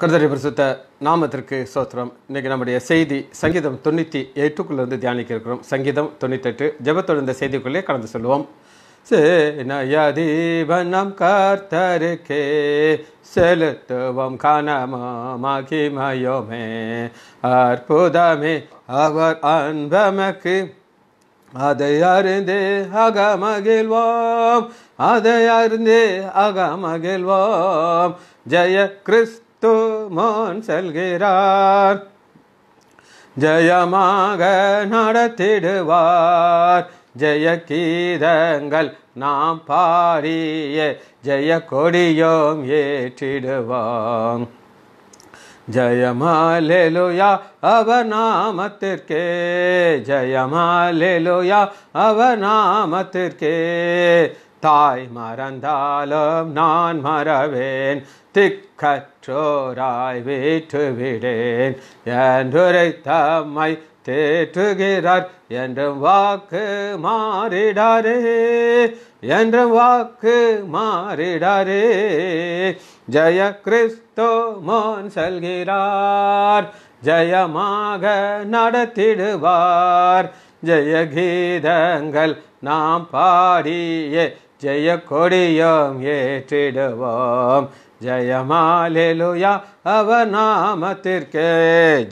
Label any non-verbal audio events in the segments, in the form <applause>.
கருதரை பிரசுத்த நாமத்திற்கு சோத்திரம் இன்றைக்கி நம்முடைய செய்தி சங்கீதம் தொண்ணூற்றி எட்டுக்குள்ளேருந்து தியானிக்க இருக்கிறோம் சங்கீதம் தொண்ணூத்தெட்டு ஜபத்தொழுந்த செய்திக்குள்ளே கலந்து சொல்லுவோம் சேனயதீபனம் கார்த்தருக்கே செலுத்துவோம் கனமகிமயோமே அற்புதமே அவர் அன்பமக்கு அதை அறிந்தே அகமகிழ்வோம் அதை அறிந்தே அகமகிழ்வோம் ஜெய கிறிஸ்து தூமோன் செல்கிறார் ஜெயமாக நடத்திடுவார் ஜெய கீதங்கள் நாம் பாரிய ஜெய கொடியோம் ஏற்றிடுவாம் ஜயமாலேலுயா அவநாமத்திற்கே ஜயமாலேலுயா அவநாமத்திற்கே தாய் மறந்தாலும் நான் மறவேன் திக்கற்றோராய் வீட்டுவிடேன் என்றுரை தம்மை தேற்றுகிறார் என்றும் வாக்கு மாறிடாரே என்று வாக்கு மாறிடாரே ஜய கிறிஸ்தோ மோன் செல்கிறார் ஜயமாக நடத்திடுவார் ஜெய கீதங்கள் நாம் பாடியே ஜெய கொடியோம் ஏற்றிடுவோம் ஜயம் ஆலேலுயா அவர் நாமத்திற்கே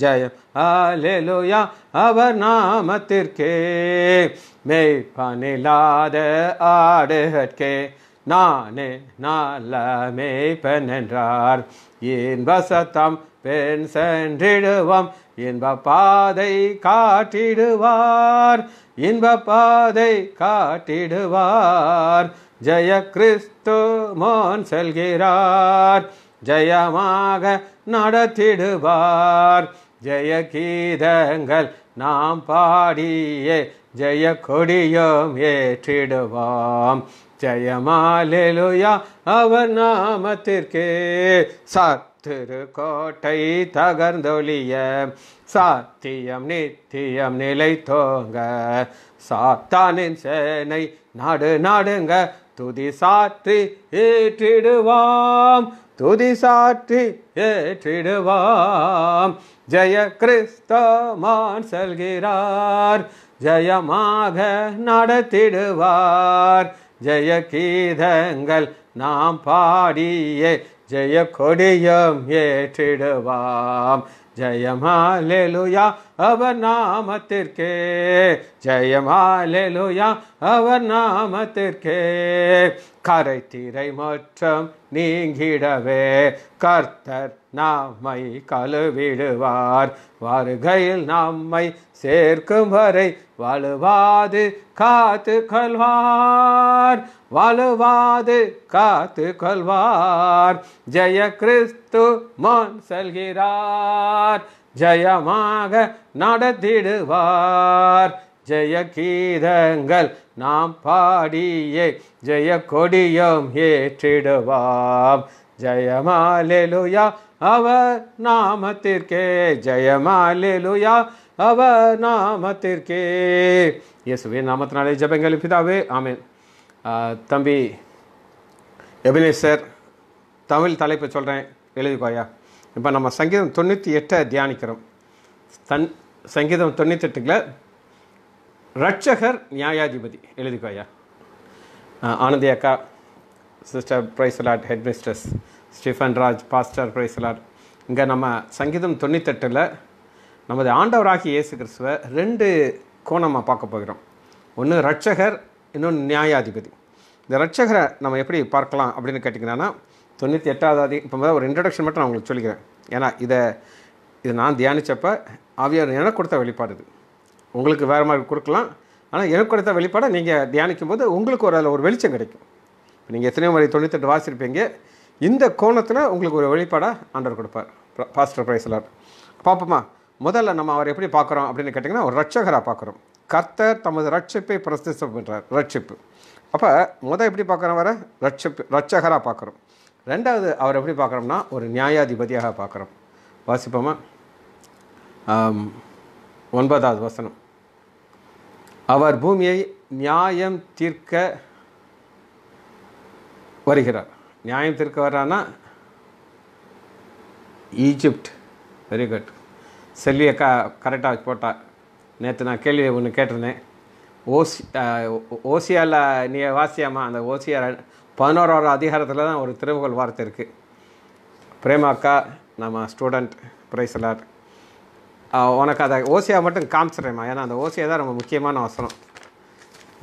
ஜயம் ஆலேலுயா அவ நாமத்திற்கே மெய்ப்பனில்லாத ஆடுகட்கே நானே நல்ல மேய்ப்பன் என்றார் இன்ப சத்தம் பெண் சென்றிடுவோம் இன்ப பாதை காட்டிடுவார் இன்ப பாதை காட்டிடுவார் ஜெய கிறிஸ்து மோன் செல்கிறார் ஜெயமாக நடத்திடுவார் ஜெய கீதங்கள் நாம் பாடியே ஜெய கொடியோம் ஏற்றிடுவாம் ஜெயமாலேலுயா அவர் நாமத்திற்கே சார் திருக்கோட்டை தகர்ந்தொழிய சாத்தியம் நித்தியம் நிலை தோங்க சாத்தானின் சேனை நாடு நாடுங்க துதி சாற்றி ஏற்றிடுவாம் துதி சாற்றி ஏற்றிடுவாம் ஜய கிறிஸ்தமான் செல்கிறார் ஜயமாக நடத்திடுவார் ஜெய கீதங்கள் நாம் பாடியே ஜெய கொடியம் ஏற்றிடுவாம் ஜெயமாலேலுயா அவர் நாமத்திற்கே ஜெயமாலேலுயா அவர் நாமத்திற்கே கரை தீரை மாற்றம் நீங்கிடவே கர்த்தர் நாமை கலவிடுவார் வருகையில் நம்மை சேர்க்கும் வரை வலுவாது காத்து கொள்வார் வலுவாது காத்து கொள்வார் ஜெய கிறிஸ்து மோன் செல்கிறார் ஜெயமாக நடத்திடுவார் ஜெய கீதங்கள் நாம் பாடியே ஜெய கொடியம் ஏற்றிடுவாம் ஜயமாலேலுயா அவர் நாமத்திற்கே ஜெயமாலேலுயா அவர் நாமத்திற்கே இயேசுவே நாமத்தினாலே ஜபங்கள் பிதாவே ஆமேன் தம்பி எபினேசர் தமிழ் தலைப்பு சொல்கிறேன் எழுதிப்பாயா இப்போ நம்ம சங்கீதம் தொண்ணூற்றி எட்டை தியானிக்கிறோம் தன் சங்கீதம் தொண்ணூற்றி எட்டுக்கில் ரட்சகர் நியாயாதிபதி எழுதிக்கோயா ஆனந்தி அக்கா சிஸ்டர் பிரைசலாட் head Mrs Stephen Raj pastor பிரைசலாட் இங்கே நம்ம சங்கீதம் தொண்ணூத்தெட்டில் நமது ஆண்டவராகி இயேசு கிறிஸ்துவை ரெண்டு கோணமாக பார்க்க போகிறோம் ஒன்று ரட்சகர் இன்னொன்று நியாயாதிபதி இந்த ரட்சகரை நம்ம எப்படி பார்க்கலாம் அப்படின்னு கேட்டிங்கன்னா தொண்ணூற்றி எட்டாவது அதி இப்போ ஒரு இன்ட்ரடக்ஷன் மட்டும் நான் உங்களுக்கு சொல்லிக்கிறேன் ஏன்னா இதை இதை நான் தியானித்தப்போ ஆவியார் எனக்கு கொடுத்த வெளிப்பாடு இது உங்களுக்கு வேறு மாதிரி கொடுக்கலாம் ஆனால் எனக்கு கொடுத்த வெளிப்பாடை நீங்கள் தியானிக்கும் போது உங்களுக்கு ஒரு அதில் ஒரு வெளிச்சம் கிடைக்கும் இப்போ நீங்கள் எத்தனையோ முறை தொண்ணூத்தெட்டு வாசிருப்பீங்க இந்த கோணத்தில் உங்களுக்கு ஒரு வெளிப்பாடாக ஆண்டர் கொடுப்பார் பாஸ்டர் பிரைஸ்லர் பார்ப்போமா முதல்ல நம்ம அவர் எப்படி பார்க்குறோம் அப்படின்னு கேட்டிங்கன்னா ஒரு ரட்சகராக பார்க்குறோம் கர்த்தர் தமது ரட்சிப்பை பிரஸ்திசம் பண்ணுறார் ரட்சிப்பு அப்போ முதல் எப்படி பார்க்குறோம் வர ரட்சிப்பு ரட்சகராக பார்க்குறோம் ரெண்டாவது அவர் எப்படி பார்க்குறோம்னா ஒரு நியாயாதிபதியாக பார்க்குறோம் வாசிப்போமா ஒன்பதாவது வசனம் அவர் பூமியை நியாயம் தீர்க்க வருகிறார் நியாயத்திற்கு வரானா ஈஜிப்ட் வெரி குட் செல்வியை க கரெக்டாக போட்டால் நேற்று நான் கேள்வி ஒன்று கேட்டிருந்தேன் ஓசி ஓசியாவில் நீ வாசியாமா அந்த ஓசியா பதினோராவது அதிகாரத்தில் தான் ஒரு திருவுகோள் வார்த்தை இருக்குது பிரேமாக்கா நம்ம ஸ்டூடெண்ட் பிரைசலார் உனக்கு அதை ஓசியா மட்டும் காமிச்சிடுறேம்மா ஏன்னா அந்த ஓசியா தான் ரொம்ப முக்கியமான அவசரம்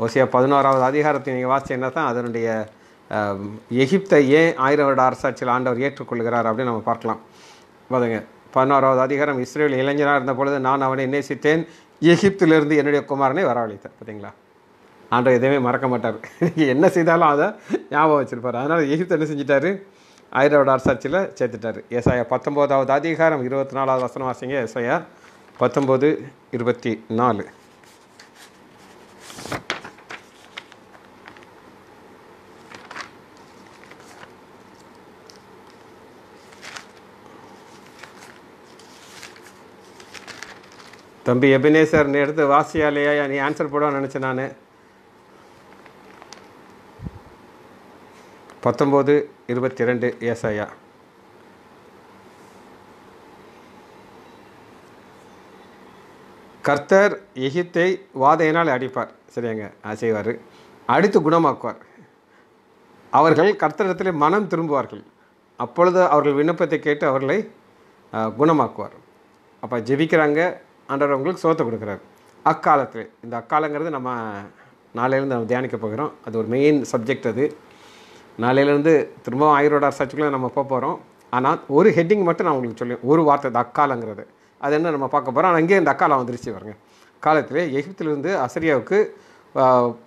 ஓசியா பதினோராவது அதிகாரத்தை நீங்கள் வாசிச்சிங்கன்னா தான் அதனுடைய எகிப்தை ஏன் ஆயிர வருட அரசாட்சியில் ஆண்டவர் ஏற்றுக்கொள்கிறார் அப்படின்னு நம்ம பார்க்கலாம் பாருங்க பதினோராவது அதிகாரம் இஸ்ரேல் இளைஞராக இருந்த பொழுது நான் அவனை நேசித்தேன் எகிப்திலிருந்து என்னுடைய குமாரனை வரவழைத்தார் பார்த்தீங்களா ஆண்டவர் எதையுமே மறக்க மாட்டார் <laughs> என்ன செய்தாலும் அதை ஞாபகம் வச்சுருப்பார் அதனால் எகிப்து என்ன செஞ்சிட்டாரு ஆயிரவோட அரசாட்சியில் சேர்த்துட்டார் ஏசாயா பத்தொம்போதாவது அதிகாரம் இருபத்தி நாலாவது வசனம் வாசிங்க ஏசாயா பத்தொம்போது இருபத்தி நாலு தம்பி எபினேசர் நீ எடுத்து வாசியா இல்லையா நீ ஆன்சர் போடுவான்னு நினச்சேன் நான் பத்தொம்போது இருபத்தி ரெண்டு ஏசாயா கர்த்தர் எகித்தை வாதையினால் அடிப்பார் சரியாங்க செய்வார் அடித்து குணமாக்குவார் அவர்கள் கர்த்தரிடத்தில் மனம் திரும்புவார்கள் அப்பொழுது அவர்கள் விண்ணப்பத்தை கேட்டு அவர்களை குணமாக்குவார் அப்போ ஜெபிக்கிறாங்க ஆண்டவர் அவங்களுக்கு சோத்தை கொடுக்குறாரு அக்காலத்தில் இந்த அக்காலங்கிறது நம்ம நாளையிலேருந்து நம்ம தியானிக்க போகிறோம் அது ஒரு மெயின் சப்ஜெக்ட் அது நாளையிலேருந்து திரும்பவும் ஆயிரோட சர்ச்சுக்குள்ளே நம்ம போக போகிறோம் ஆனால் ஒரு ஹெட்டிங் மட்டும் நான் உங்களுக்கு சொல்லுவேன் ஒரு வார்த்தை அக்காலங்கிறது அது என்ன நம்ம பார்க்க போகிறோம் ஆனால் அங்கேயே இந்த அக்காலம் வந்துருச்சு வருங்க காலத்தில் எகிப்திலிருந்து அசிரியாவுக்கு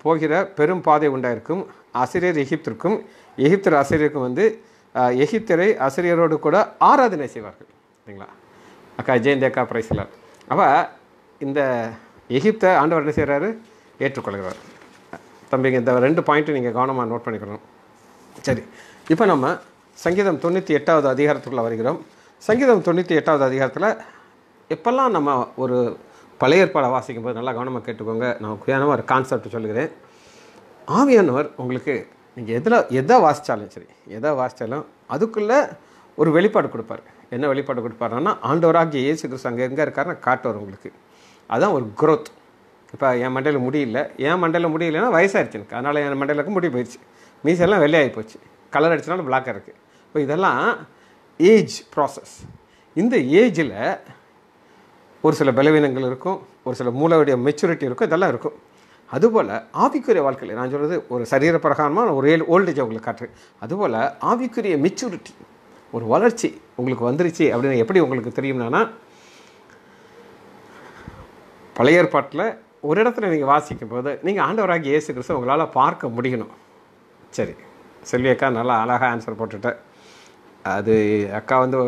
போகிற பெரும் பாதை உண்டாயிருக்கும் அசிரியர் எகிப்திற்கும் எகிப்தர் அசிரியருக்கும் வந்து எகிப்தரை அசிரியரோடு கூட ஆராதனை செய்வார்கள் சரிங்களா அக்கா ஜெயந்தேக்கா பிரைஸ்லர் அப்போ இந்த எகிப்தை ஆண்டவர் என்ன செய்கிறாரு ஏற்றுக்கொள்கிறார் தம்பிங்க இந்த ரெண்டு பாயிண்ட்டு நீங்கள் கவனமாக நோட் பண்ணிக்கணும் சரி இப்போ நம்ம சங்கீதம் தொண்ணூற்றி எட்டாவது அதிகாரத்துக்குள்ளே வருகிறோம் சங்கீதம் தொண்ணூற்றி எட்டாவது அதிகாரத்தில் எப்பெல்லாம் நம்ம ஒரு பழைய ஏற்பாடை வாசிக்கும் போது நல்லா கவனமாக கேட்டுக்கோங்க நான் குயானமாக ஒரு கான்செப்ட் சொல்லுகிறேன் ஆவியானவர் உங்களுக்கு நீங்கள் எதில் எதை வாசித்தாலும் சரி எதை வாசித்தாலும் அதுக்குள்ளே ஒரு வெளிப்பாடு கொடுப்பாரு என்ன வெளிப்பாடு கொடுப்பாருன்னா ஆண்டவராகிய இயேசு கிறிஸ்து அங்கே எங்கே இருக்காருன்னா காட்டுவார் உங்களுக்கு அதுதான் ஒரு க்ரோத் இப்போ என் மண்டையில் முடியல என் மண்டையில் முடியலன்னா வயசாகிடுச்சு எனக்கு அதனால் என் மண்டையிலக்கு முடி போயிடுச்சு மீசெல்லாம் வெளியாகி போச்சு கலர் அடிச்சனாலும் பிளாக் இருக்குது இப்போ இதெல்லாம் ஏஜ் ப்ராசஸ் இந்த ஏஜில் ஒரு சில பலவீனங்கள் இருக்கும் ஒரு சில மூளையுடைய மெச்சூரிட்டி இருக்கும் இதெல்லாம் இருக்கும் அதுபோல் ஆவிக்குரிய வாழ்க்கையில் நான் சொல்கிறது ஒரு சரீர பிரகாரமாக ஒரு ஏழு ஓல்டேஜ் அவங்களுக்கு காட்டுறேன் அதுபோல் ஆவிக்குரிய மெச்சூரிட்டி ஒரு வளர்ச்சி உங்களுக்கு வந்துருச்சு அப்படின்னு எப்படி உங்களுக்கு தெரியும்னா பழைய ஏற்பாட்டில் ஒரு இடத்துல நீங்கள் வாசிக்கும் போது நீங்கள் ஆண்டவராகி இயேசு கிறிஸ்து உங்களால் பார்க்க முடியணும் சரி செல்வி அக்கா நல்லா அழகாக ஆன்சர் போட்டுட்டேன் அது அக்கா வந்து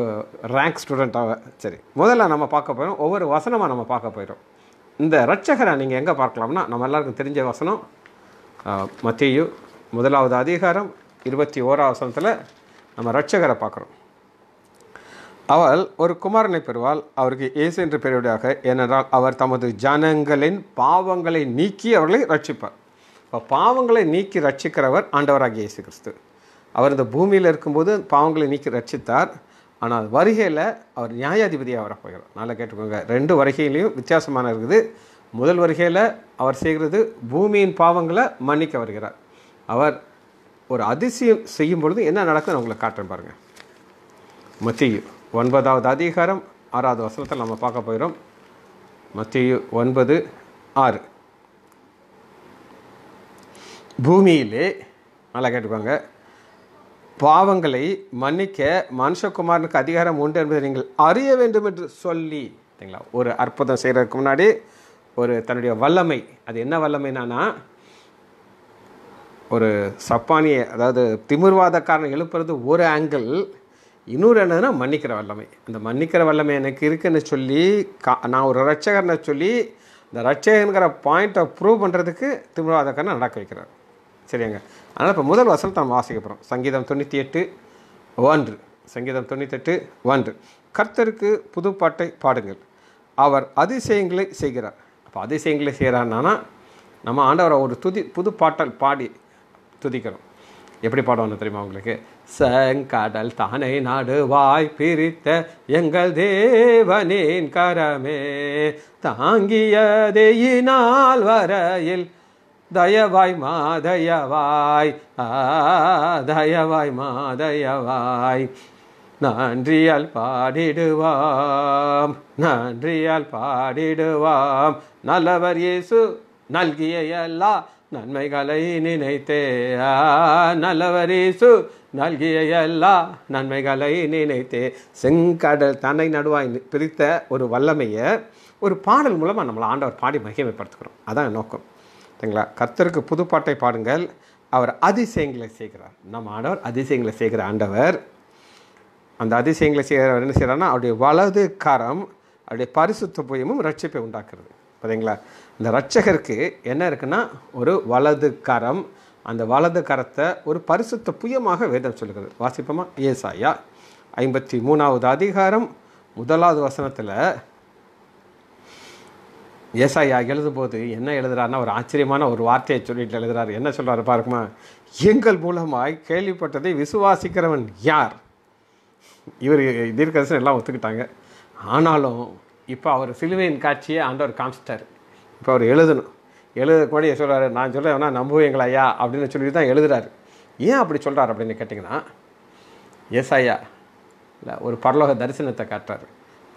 ரேங்க் ஸ்டூடெண்ட்டாக சரி முதல்ல நம்ம பார்க்க போயிடும் ஒவ்வொரு வசனமாக நம்ம பார்க்க போயிடும் இந்த ரட்சகரை நீங்கள் எங்கே பார்க்கலாம்னா நம்ம எல்லாருக்கும் தெரிஞ்ச வசனம் மத்தியு முதலாவது அதிகாரம் இருபத்தி ஓராம் வசனத்தில் நம்ம ரட்சகரை பார்க்குறோம் அவள் ஒரு குமாரனை பெறுவாள் அவருக்கு இயேசு என்று பெயருடையாக ஏனென்றால் அவர் தமது ஜனங்களின் பாவங்களை நீக்கி அவர்களை ரட்சிப்பார் இப்போ பாவங்களை நீக்கி ரட்சிக்கிறவர் ஆண்டவராக இயேசு கிறிஸ்து அவர் இந்த பூமியில் இருக்கும்போது பாவங்களை நீக்கி ரட்சித்தார் ஆனால் வருகையில் அவர் நியாயாதிபதியாக போகிறார் நல்லா கேட்டுக்கோங்க ரெண்டு வருகையிலையும் வித்தியாசமான இருக்குது முதல் வருகையில் அவர் செய்கிறது பூமியின் பாவங்களை மன்னிக்க வருகிறார் அவர் ஒரு அதிசயம் செய்யும் பொழுது என்ன நடக்குதுன்னு உங்களை காட்டுறேன் பாருங்கள் மத்தியு ஒன்பதாவது அதிகாரம் ஆறாவது வசனத்தில் நம்ம பார்க்க போயிடும் மத்தியு ஒன்பது ஆறு பூமியிலே நல்லா கேட்டுக்கோங்க பாவங்களை மன்னிக்க மனுஷகுமாரனுக்கு அதிகாரம் உண்டு என்பதை நீங்கள் அறிய வேண்டும் என்று சொல்லி சரிங்களா ஒரு அற்புதம் செய்கிறதுக்கு முன்னாடி ஒரு தன்னுடைய வல்லமை அது என்ன வல்லமைனானா ஒரு சப்பானியை அதாவது திமிர்வாதக்காரன் எழுப்புறது ஒரு ஆங்கிள் இன்னொரு என்னதுன்னா மன்னிக்கிற வல்லமை அந்த மன்னிக்கிற வல்லமை எனக்கு இருக்குன்னு சொல்லி கா நான் ஒரு ரட்சகர்னை சொல்லி இந்த ரட்சகங்கிற பாயிண்ட்டை ப்ரூவ் பண்ணுறதுக்கு திமிர்வாதக்காரன் நடக்க வைக்கிறார் சரியாங்க அதனால் இப்போ முதல் வசனம் தான் வாசிக்கப்படுறோம் சங்கீதம் தொண்ணூற்றி எட்டு ஒன்று சங்கீதம் தொண்ணூத்தெட்டு ஒன்று கர்த்தருக்கு புதுப்பாட்டை பாடுங்கள் அவர் அதிசயங்களை செய்கிறார் அப்போ அதிசயங்களை செய்கிறார்னா நம்ம ஆண்டவரை ஒரு துதி புது பாட்டல் பாடி துதிக்கணும் எப்படி பாடுவோம்னு தெரியுமா உங்களுக்கு செங்கடல் தானே நடுவாய் பிரித்த எங்கள் தேவனின் கரமே தாங்கியதையினால் வரையில் தயவாய் மாதயவாய் தயவாய் மாதயவாய் நன்றியால் பாடிடுவாம் நன்றியால் பாடிடுவாம் நல்லவர் இயேசு நல்கிய எல்லா நன்மைகளை நினைத்தே நல்லவரிசு நல்கிய எல்லா நன்மைகளை நினைத்தே செங்கடல் தன்னை நடுவாய் பிரித்த ஒரு வல்லமையை ஒரு பாடல் மூலமாக நம்மளை ஆண்டவர் பாடி மகிமைப்படுத்துகிறோம் அதான் நோக்கம் சரிங்களா கர்த்தருக்கு புதுப்பாட்டை பாடுங்கள் அவர் அதிசயங்களை செய்கிறார் நம்ம ஆண்டவர் அதிசயங்களை செய்கிற ஆண்டவர் அந்த அதிசயங்களை செய்கிறவர் என்ன செய்கிறாருன்னா அவருடைய வலது கரம் அவருடைய பரிசுத்த புயமும் ரட்சிப்பை உண்டாக்குறது பார்த்தீங்களா இந்த ரட்சகருக்கு என்ன இருக்குன்னா ஒரு வலது கரம் அந்த வலது கரத்தை ஒரு பரிசுத்த புயமாக வேதம் சொல்கிறது வாசிப்போமா ஏசாயா ஐம்பத்தி மூணாவது அதிகாரம் முதலாவது வசனத்தில் ஏசாயா எழுதும்போது என்ன எழுதுறாருன்னா ஒரு ஆச்சரியமான ஒரு வார்த்தையை சொல்லிட்டு எழுதுறாரு என்ன சொல்கிறாரு பாருக்குமா எங்கள் மூலமாய் கேள்விப்பட்டதை விசுவாசிக்கிறவன் யார் இவர் தீர்க்கதர்சனம் எல்லாம் ஒத்துக்கிட்டாங்க ஆனாலும் இப்போ அவர் சிலுவையின் காட்சியை ஆண்டவர் காமிச்சிட்டார் இப்போ அவர் எழுதணும் எழுத கூட சொல்கிறாரு நான் சொல்கிறேன் வேணால் நம்புவீங்களா ஐயா அப்படின்னு சொல்லி தான் எழுதுறாரு ஏன் அப்படி சொல்கிறார் அப்படின்னு கேட்டிங்கன்னா எஸ் ஐயா இல்லை ஒரு பரலோக தரிசனத்தை காட்டுறாரு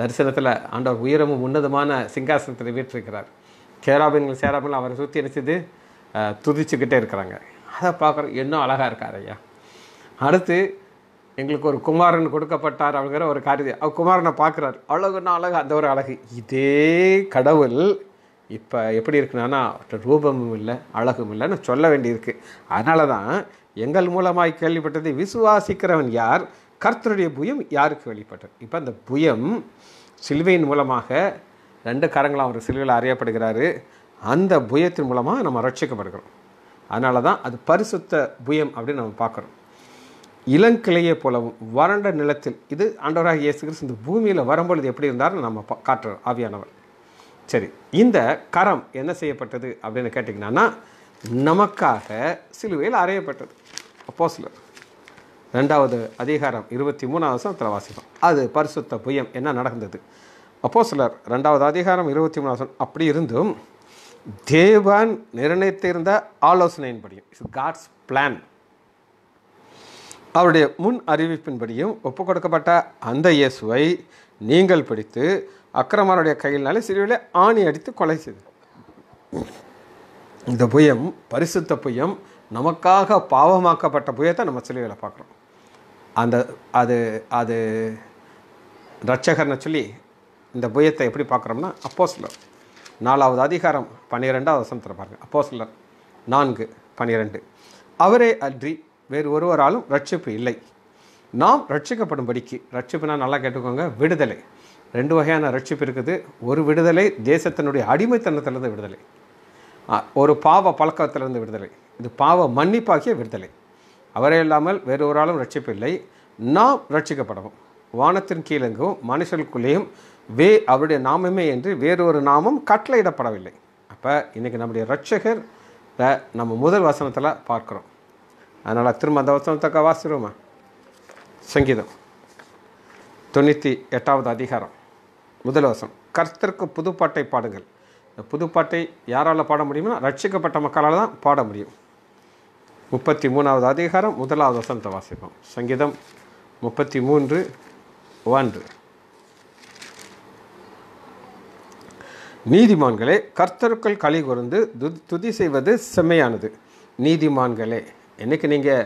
தரிசனத்தில் ஆண்டவர் உயரமும் உன்னதமான சிங்காசனத்தில் வீட்டிருக்கிறார் கேராபின்கள் சேராபின்கள் அவரை சுற்றி நினச்சது துதிச்சுக்கிட்டே இருக்கிறாங்க அதை பார்க்குற இன்னும் அழகாக இருக்கார் ஐயா அடுத்து எங்களுக்கு ஒரு குமாரன் கொடுக்கப்பட்டார் அப்படிங்கிற ஒரு காரியம் அவர் குமாரனை பார்க்குறாரு அழகுன்னா அழகு அந்த ஒரு அழகு இதே கடவுள் இப்போ எப்படி இருக்குன்னா ரூபமும் இல்லை அழகும் இல்லைன்னு சொல்ல வேண்டியிருக்கு அதனால தான் எங்கள் மூலமாக கேள்விப்பட்டது விசுவாசிக்கிறவன் யார் கர்த்தருடைய புயம் யாருக்கு வெளிப்பட்டது இப்போ அந்த புயம் சிலுவையின் மூலமாக ரெண்டு கரங்களும் அவர் சிலுவையில் அறியப்படுகிறாரு அந்த புயத்தின் மூலமாக நம்ம ரட்சிக்கப்படுகிறோம் அதனால தான் அது பரிசுத்த புயம் அப்படின்னு நம்ம பார்க்குறோம் இளங்கிளையை போலவும் வறண்ட நிலத்தில் இது ஆண்டவராக இயேசு இந்த பூமியில் வரும்பொழுது எப்படி இருந்தார்னு நம்ம காட்டுறோம் ஆவியானவர் சரி இந்த கரம் என்ன செய்யப்பட்டது அப்படின்னு கேட்டிங்கன்னா நமக்காக சிலுவையில் அறையப்பட்டது அப்போ சிலர் ரெண்டாவது அதிகாரம் இருபத்தி மூணாவது சனத்தில் வாசிப்போம் அது பரிசுத்த புயம் என்ன நடந்தது அப்போ சிலர் ரெண்டாவது அதிகாரம் இருபத்தி மூணாவது அப்படி இருந்தும் தேவன் நிர்ணயித்திருந்த ஆலோசனையின்படியும் இட்ஸ் காட்ஸ் பிளான் அவருடைய முன் அறிவிப்பின்படியும் ஒப்புக் கொடுக்கப்பட்ட அந்த இயேசுவை நீங்கள் பிடித்து அக்கரமாருடைய கையினாலே சிறுவிலே ஆணி அடித்து கொலை செய்து இந்த புயம் பரிசுத்த புயம் நமக்காக பாவமாக்கப்பட்ட புயத்தை நம்ம சிலுவையில் பார்க்குறோம் அந்த அது அது ரட்சகர்னு சொல்லி இந்த புயத்தை எப்படி பார்க்குறோம்னா அப்போ சிலர் நாலாவது அதிகாரம் பன்னிரெண்டாவது வசனத்தில் பாருங்கள் அப்போ சிலர் நான்கு பன்னிரெண்டு அவரே அன்றி வேறு ஒருவராலும் ரட்சிப்பு இல்லை நாம் ரட்சிக்கப்படும்படிக்கு ரட்சிப்புனா நல்லா கேட்டுக்கோங்க விடுதலை ரெண்டு வகையான ரட்சிப்பு இருக்குது ஒரு விடுதலை தேசத்தினுடைய அடிமைத்தனத்திலேருந்து விடுதலை ஒரு பாவ பழக்கத்திலிருந்து விடுதலை இது பாவ மன்னிப்பாகிய விடுதலை அவரே இல்லாமல் வேறு ஒரு ஆளும் ரட்சிப்பு இல்லை நாம் ரட்சிக்கப்படவும் வானத்தின் கீழெங்கும் மனுஷனுக்குள்ளேயும் வே அவருடைய நாமமே என்று வேறு ஒரு நாமம் கட்டளையிடப்படவில்லை அப்போ இன்றைக்கி நம்முடைய ரட்சகர் நம்ம முதல் வசனத்தில் பார்க்குறோம் அதனால் திரும்ப அந்த வசனத்தக்க வாசிடுவோமா சங்கீதம் தொண்ணூற்றி எட்டாவது அதிகாரம் வசனம் கர்த்தருக்கு புதுப்பாட்டை பாடுங்கள் புதுப்பாட்டை யாரால் பாட முடியும்னா ரட்சிக்கப்பட்ட மக்களால் தான் பாட முடியும் முப்பத்தி மூணாவது அதிகாரம் முதலாவது வசனத்தை வாசிப்போம் சங்கீதம் முப்பத்தி மூன்று ஒன்று நீதிமான்களே கர்த்தருக்குள் களி குறந்து துதி செய்வது செம்மையானது நீதிமான்களே என்றைக்கு நீங்கள்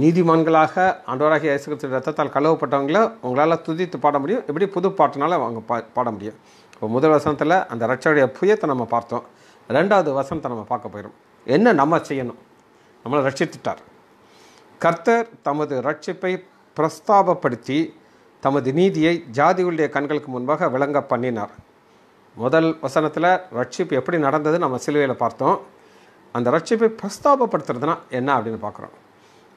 நீதிமான்களாக ஆண்டவராக இயேசுகிற ரத்தத்தால் கழுவப்பட்டவங்கள உங்களால் துதித்து பாட முடியும் எப்படி புது பாட்டுனால அவங்க பா பாட முடியும் இப்போ முதல் வசனத்தில் அந்த ரட்சையுடைய புயத்தை நம்ம பார்த்தோம் ரெண்டாவது வசனத்தை நம்ம பார்க்க போயிடும் என்ன நம்ம செய்யணும் நம்மளை ரட்சித்துட்டார் கர்த்தர் தமது ரட்சிப்பை பிரஸ்தாபப்படுத்தி தமது நீதியை ஜாதிகளுடைய கண்களுக்கு முன்பாக விளங்க பண்ணினார் முதல் வசனத்தில் ரட்சிப்பு எப்படி நடந்தது நம்ம சிலுவையில் பார்த்தோம் அந்த ரட்சிப்பை பிரஸ்தாபப்படுத்துறதுனா என்ன அப்படின்னு பார்க்குறோம்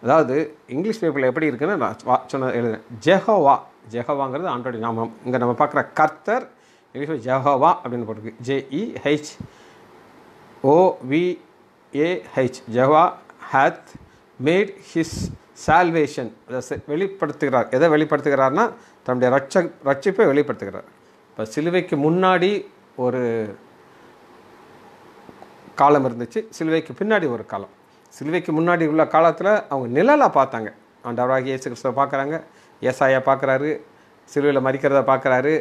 அதாவது இங்கிலீஷ் பேப்பரில் எப்படி இருக்குன்னு நான் சொன்ன எழுதுறேன் ஜெஹோவா ஜெஹோவாங்கிறது ஆண்டோடி நாமம் இங்கே நம்ம பார்க்குற கர்த்தர் இங்கிலீஷில் ஜெஹோவா அப்படின்னு போட்டிருக்கு ஜேஇஹெச் ஓவிஏஹெச் ஜெஹா ஹேத் மேட் ஹிஸ் சால்வேஷன் அதை வெளிப்படுத்துகிறார் எதை வெளிப்படுத்துகிறார்னா தன்னுடைய ரட்ச ரட்சிப்பை வெளிப்படுத்துகிறார் இப்போ சிலுவைக்கு முன்னாடி ஒரு காலம் இருந்துச்சு சிலுவைக்கு பின்னாடி ஒரு காலம் சிலுவைக்கு முன்னாடி உள்ள காலத்தில் அவங்க நிழலாக பார்த்தாங்க ஆண்டவராக இயேசு கிறிஸ்துவை பார்க்குறாங்க ஏசாயா பார்க்குறாரு சிலுவையில் மறிக்கிறத பார்க்குறாரு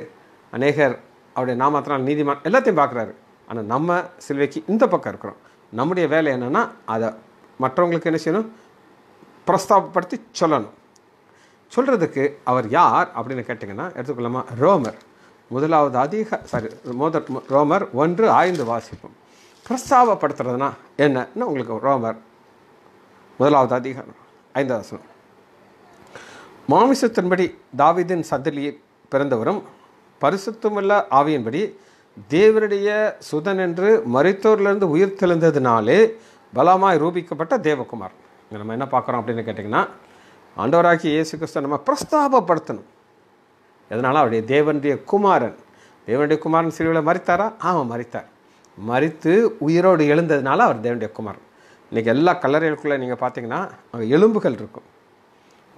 அநேகர் அவருடைய நாமத்தினால் நீதிமான் எல்லாத்தையும் பார்க்குறாரு ஆனால் நம்ம சிலுவைக்கு இந்த பக்கம் இருக்கிறோம் நம்முடைய வேலை என்னென்னா அதை மற்றவங்களுக்கு என்ன செய்யணும் பிரஸ்தாபப்படுத்தி சொல்லணும் சொல்கிறதுக்கு அவர் யார் அப்படின்னு கேட்டிங்கன்னா எடுத்துக்கொள்ளாமா ரோமர் முதலாவது அதிக சாரி மோத ரோமர் ஒன்று ஆய்ந்து வாசிப்போம் பிரஸ்தாபப்படுத்துறதுனா என்னன்னு உங்களுக்கு ரோமர் முதலாவது அதிகாரம் ஐந்தாவது வசனம் மாமிசத்தின்படி தாவிதின் சந்தலியில் பிறந்தவரும் இல்ல ஆவியின்படி தேவருடைய சுதன் என்று மருத்துவர்லேருந்து உயிர் தெளிந்ததுனாலே பலமாய் ரூபிக்கப்பட்ட தேவகுமார் இங்கே நம்ம என்ன பார்க்குறோம் அப்படின்னு கேட்டிங்கன்னா ஆண்டவராகி இயேசு கிறிஸ்த நம்ம பிரஸ்தாபப்படுத்தணும் எதனால் அவருடைய தேவனுடைய குமாரன் தேவனுடைய குமாரன் சிறுவில் மறித்தாரா ஆமாம் மறித்தார் மறித்து உயிரோடு எழுந்ததுனால அவர் தேவனுடைய குமாரன் இன்றைக்கி எல்லா கல்லறைகளுக்குள்ளே நீங்கள் பார்த்தீங்கன்னா அங்கே எலும்புகள் இருக்கும்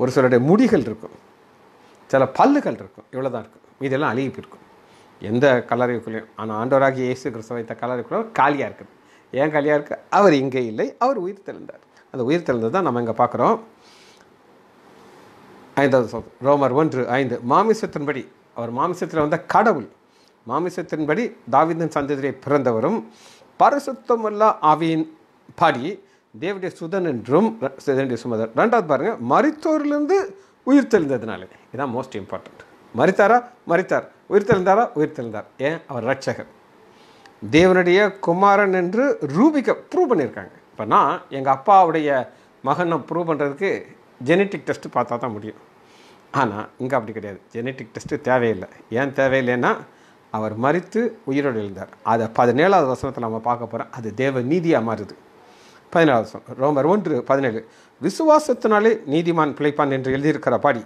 ஒரு சிலருடைய முடிகள் இருக்கும் சில பல்லுகள் இருக்கும் இவ்வளோ தான் இருக்கும் இதெல்லாம் அழுகி போயிருக்கும் எந்த கல்லறைக்குள்ளேயும் ஆனால் ஆண்டவராகி இயேசு கிறிஸ்துவ வைத்த கல்லறைக்குள்ளே காலியாக இருக்குது ஏன் காலியாக இருக்குது அவர் இங்கே இல்லை அவர் உயிர் திறந்தார் அந்த உயிர் தெழுந்தது தான் நம்ம இங்கே பார்க்குறோம் ஐந்தாவது ரோமர் ஒன்று ஐந்து மாமிசத்தின்படி அவர் மாமிசத்தில் வந்த கடவுள் மாமிசத்தின்படி தாவிந்தன் சந்ததியை பிறந்தவரும் பரிசுத்தமுள்ள ஆவியின் பாடி தேவடைய சுதன் என்றும் தேவடைய சுமதர் ரெண்டாவது பாருங்கள் மருத்துவர்லேருந்து உயிர் தெளிந்ததுனாலே இதான் மோஸ்ட் இம்பார்ட்டண்ட் மறித்தாரா மறித்தார் உயிர் தெளிந்தாரா உயிர் தெளிந்தார் ஏன் அவர் ரட்சகர் தேவனுடைய குமாரன் என்று ரூபிக்க ப்ரூவ் பண்ணியிருக்காங்க இப்போ நான் எங்கள் அப்பாவுடைய மகனை ப்ரூவ் பண்ணுறதுக்கு ஜெனட்டிக் டெஸ்ட்டு பார்த்தா தான் முடியும் ஆனால் இங்கே அப்படி கிடையாது ஜெனட்டிக் டெஸ்ட்டு தேவையில்லை ஏன் தேவையில்லைன்னா அவர் மறித்து உயிரோடு எழுந்தார் அதை பதினேழாவது வசனத்தில் நம்ம பார்க்க போகிறோம் அது தேவ நீதியாக மாறுது பதினாலு ரோமர் ஒன்று பதினேழு விசுவாசத்தினாலே நீதிமான் பிழைப்பான் என்று எழுதியிருக்கிற பாடி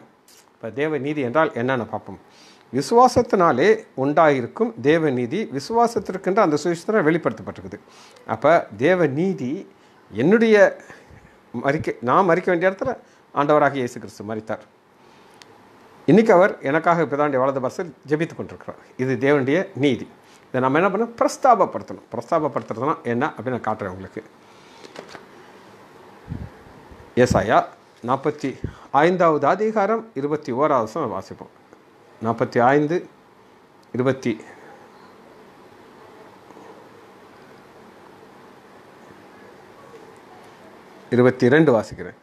இப்போ தேவ நீதி என்றால் என்னென்ன பார்ப்போம் விசுவாசத்தினாலே உண்டாயிருக்கும் தேவ நீதி விசுவாசத்திற்கின்ற அந்த சுவிசேஷம் வெளிப்படுத்தப்பட்டிருக்குது அப்போ தேவ நீதி என்னுடைய மறிக்க நான் மறிக்க வேண்டிய இடத்துல ஆண்டவராக இயேசு கிறிஸ்து மறித்தார் இன்றைக்கி அவர் எனக்காக பிதாண்டிய வலது பாசல் ஜெபித்து கொண்டிருக்கிறார் இது தேவனுடைய நீதி இதை நம்ம என்ன பண்ணணும் பிரஸ்தாபப்படுத்தணும் பிரஸ்தாபப்படுத்துறதுனா என்ன அப்படின்னு காட்டுறேன் உங்களுக்கு ஏசாயா நாற்பத்தி ஐந்தாவது அதிகாரம் இருபத்தி ஓராவது சம வாசிப்போம் நாற்பத்தி ஐந்து இருபத்தி இருபத்தி இரண்டு வாசிக்கிறேன்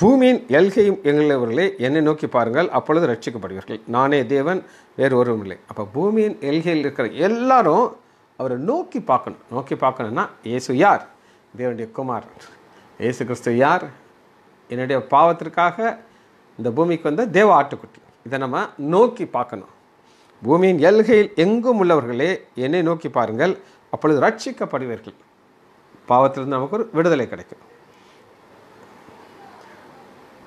பூமியின் எல்கையும் எங்களவர்களே என்னை நோக்கி பாருங்கள் அப்பொழுது ரட்சிக்கப்படுவீர்கள் நானே தேவன் வேறு ஒருவரும் இல்லை அப்போ பூமியின் எல்கையில் இருக்கிற எல்லாரும் அவரை நோக்கி பார்க்கணும் நோக்கி பார்க்கணுன்னா இயேசு யார் தேவனுடைய குமார் ஏசு கிறிஸ்து யார் என்னுடைய பாவத்திற்காக இந்த பூமிக்கு வந்த தேவ ஆட்டுக்குட்டி இதை நம்ம நோக்கி பார்க்கணும் பூமியின் எல்கையில் எங்கும் உள்ளவர்களே என்னை நோக்கி பாருங்கள் அப்பொழுது ரட்சிக்கப்படுவீர்கள் பாவத்திலிருந்து நமக்கு ஒரு விடுதலை கிடைக்கும்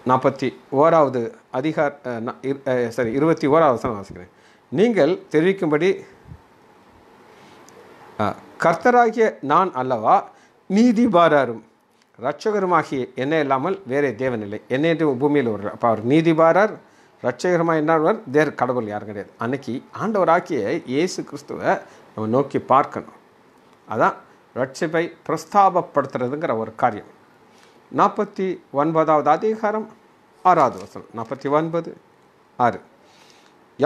நாற்பத்தி ஓராவது அதிகார் சாரி இருபத்தி ஓராவது வசனம் வாசிக்கிறேன் நீங்கள் தெரிவிக்கும்படி கர்த்தராகிய நான் அல்லவா பாராரும் ரட்சகருமாகி என்ன இல்லாமல் வேறே தேவனில்லை என்னை பூமியில் வருவார் அப்போ அவர் நீதிபாரர் ரட்சகரமாக என்னவர் தேர் கடவுள் யாரும் கிடையாது அன்னைக்கு ஆண்டவராக்கிய இயேசு கிறிஸ்துவை நம்ம நோக்கி பார்க்கணும் அதான் ரட்சிப்பை பிரஸ்தாபப்படுத்துறதுங்கிற ஒரு காரியம் நாற்பத்தி ஒன்பதாவது அதிகாரம் ஆறாவது வசனம் நாற்பத்தி ஒன்பது ஆறு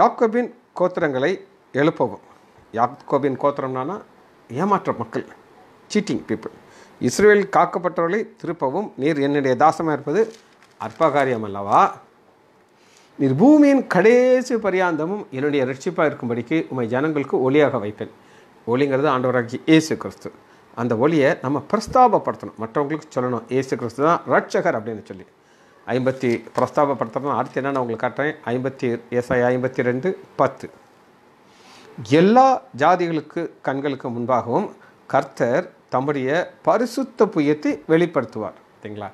யாக்கோபின் கோத்திரங்களை எழுப்பவும் யாக்கோபின் கோத்திரம்னானா ஏமாற்ற மக்கள் சீட்டிங் பீப்புள் இஸ்ரேல் காக்கப்பட்டவர்களை திருப்பவும் நீர் என்னுடைய தாசமாக இருப்பது அற்பகாரியம் அல்லவா நீர் பூமியின் கடைசி பரியாந்தமும் என்னுடைய ரட்சிப்பாக இருக்கும்படிக்கு உமை ஜனங்களுக்கு ஒளியாக வைப்பேன் ஒளிங்கிறது ஆண்டவராகி ஏசு கிறிஸ்து அந்த ஒளியை நம்ம பிரஸ்தாபப்படுத்தணும் மற்றவங்களுக்கு சொல்லணும் ஏசு கிறிஸ்து தான் ரட்சகர் அப்படின்னு சொல்லி ஐம்பத்தி பிரஸ்தாபப்படுத்தணும் அடுத்து நான் உங்களுக்கு காட்டுறேன் ஐம்பத்தி எஸ்ஐ ஐம்பத்தி ரெண்டு பத்து எல்லா ஜாதிகளுக்கு கண்களுக்கு முன்பாகவும் கர்த்தர் தம்முடைய பரிசுத்த புயத்தை வெளிப்படுத்துவார் சரிங்களா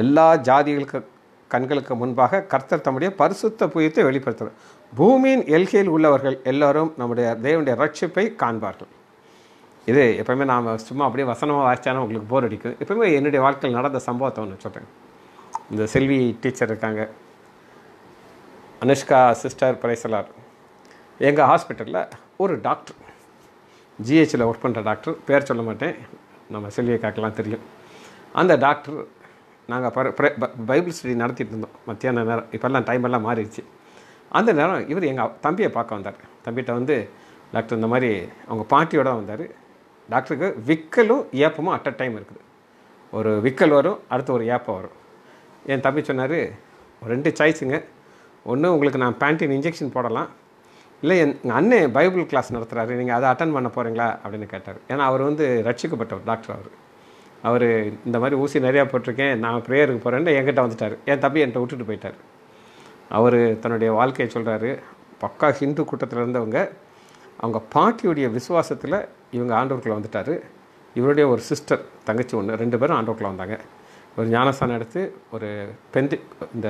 எல்லா ஜாதிகளுக்கு கண்களுக்கு முன்பாக கர்த்தர் தம்முடைய பரிசுத்த புயத்தை வெளிப்படுத்துவார் பூமியின் எல்கையில் உள்ளவர்கள் எல்லோரும் நம்முடைய தேவனுடைய ரட்சிப்பை காண்பார்கள் இது எப்போயுமே நாம் சும்மா அப்படியே வசனமாக வாசித்தாலும் உங்களுக்கு போர் அடிக்கும் எப்போயுமே என்னுடைய வாழ்க்கையில் நடந்த சம்பவத்தை ஒன்று சொல்கிறேன் இந்த செல்வி டீச்சர் இருக்காங்க அனுஷ்கா சிஸ்டர் பிரைசலார் எங்கள் ஹாஸ்பிட்டலில் ஒரு டாக்டர் ஜிஹெச்சில் ஒர்க் பண்ணுற டாக்டர் பேர் சொல்ல மாட்டேன் நம்ம செல்வியக்காக்கெலாம் தெரியும் அந்த டாக்டர் நாங்கள் பைபிள் ஸ்டடி நடத்திட்டு இருந்தோம் மத்தியான நேரம் இப்போல்லாம் டைம் எல்லாம் மாறிடுச்சு அந்த நேரம் இவர் எங்கள் தம்பியை பார்க்க வந்தார் தம்பிகிட்ட வந்து டாக்டர் இந்த மாதிரி அவங்க பாட்டியோட வந்தார் டாக்டருக்கு விக்கலும் ஏப்பமும் அட் அ டைம் இருக்குது ஒரு விக்கல் வரும் அடுத்து ஒரு ஏப்பம் வரும் என் தம்பி சொன்னார் ரெண்டு சாய்ஸுங்க ஒன்று உங்களுக்கு நான் பேண்டின் இன்ஜெக்ஷன் போடலாம் இல்லை என் எங்கள் அண்ணன் பைபிள் கிளாஸ் நடத்துகிறாரு நீங்கள் அதை அட்டன் பண்ண போகிறீங்களா அப்படின்னு கேட்டார் ஏன்னா அவர் வந்து ரட்சிக்கப்பட்டவர் டாக்டர் அவர் அவர் இந்த மாதிரி ஊசி நிறையா போட்டிருக்கேன் நான் ப்ரேயருக்கு போகிறேன்னு என்கிட்ட வந்துட்டார் என் தம்பி என்கிட்ட விட்டுட்டு போயிட்டார் அவர் தன்னுடைய வாழ்க்கையை சொல்கிறாரு பக்கா ஹிந்து கூட்டத்தில் இருந்தவங்க அவங்க பாட்டியுடைய விசுவாசத்தில் இவங்க ஆண்டோருக்குள்ளே வந்துட்டார் இவருடைய ஒரு சிஸ்டர் தங்கச்சி ஒன்று ரெண்டு பேரும் ஆண்டோருக்குள்ளே வந்தாங்க ஒரு ஞானஸ்தானம் எடுத்து ஒரு பெந்து இந்த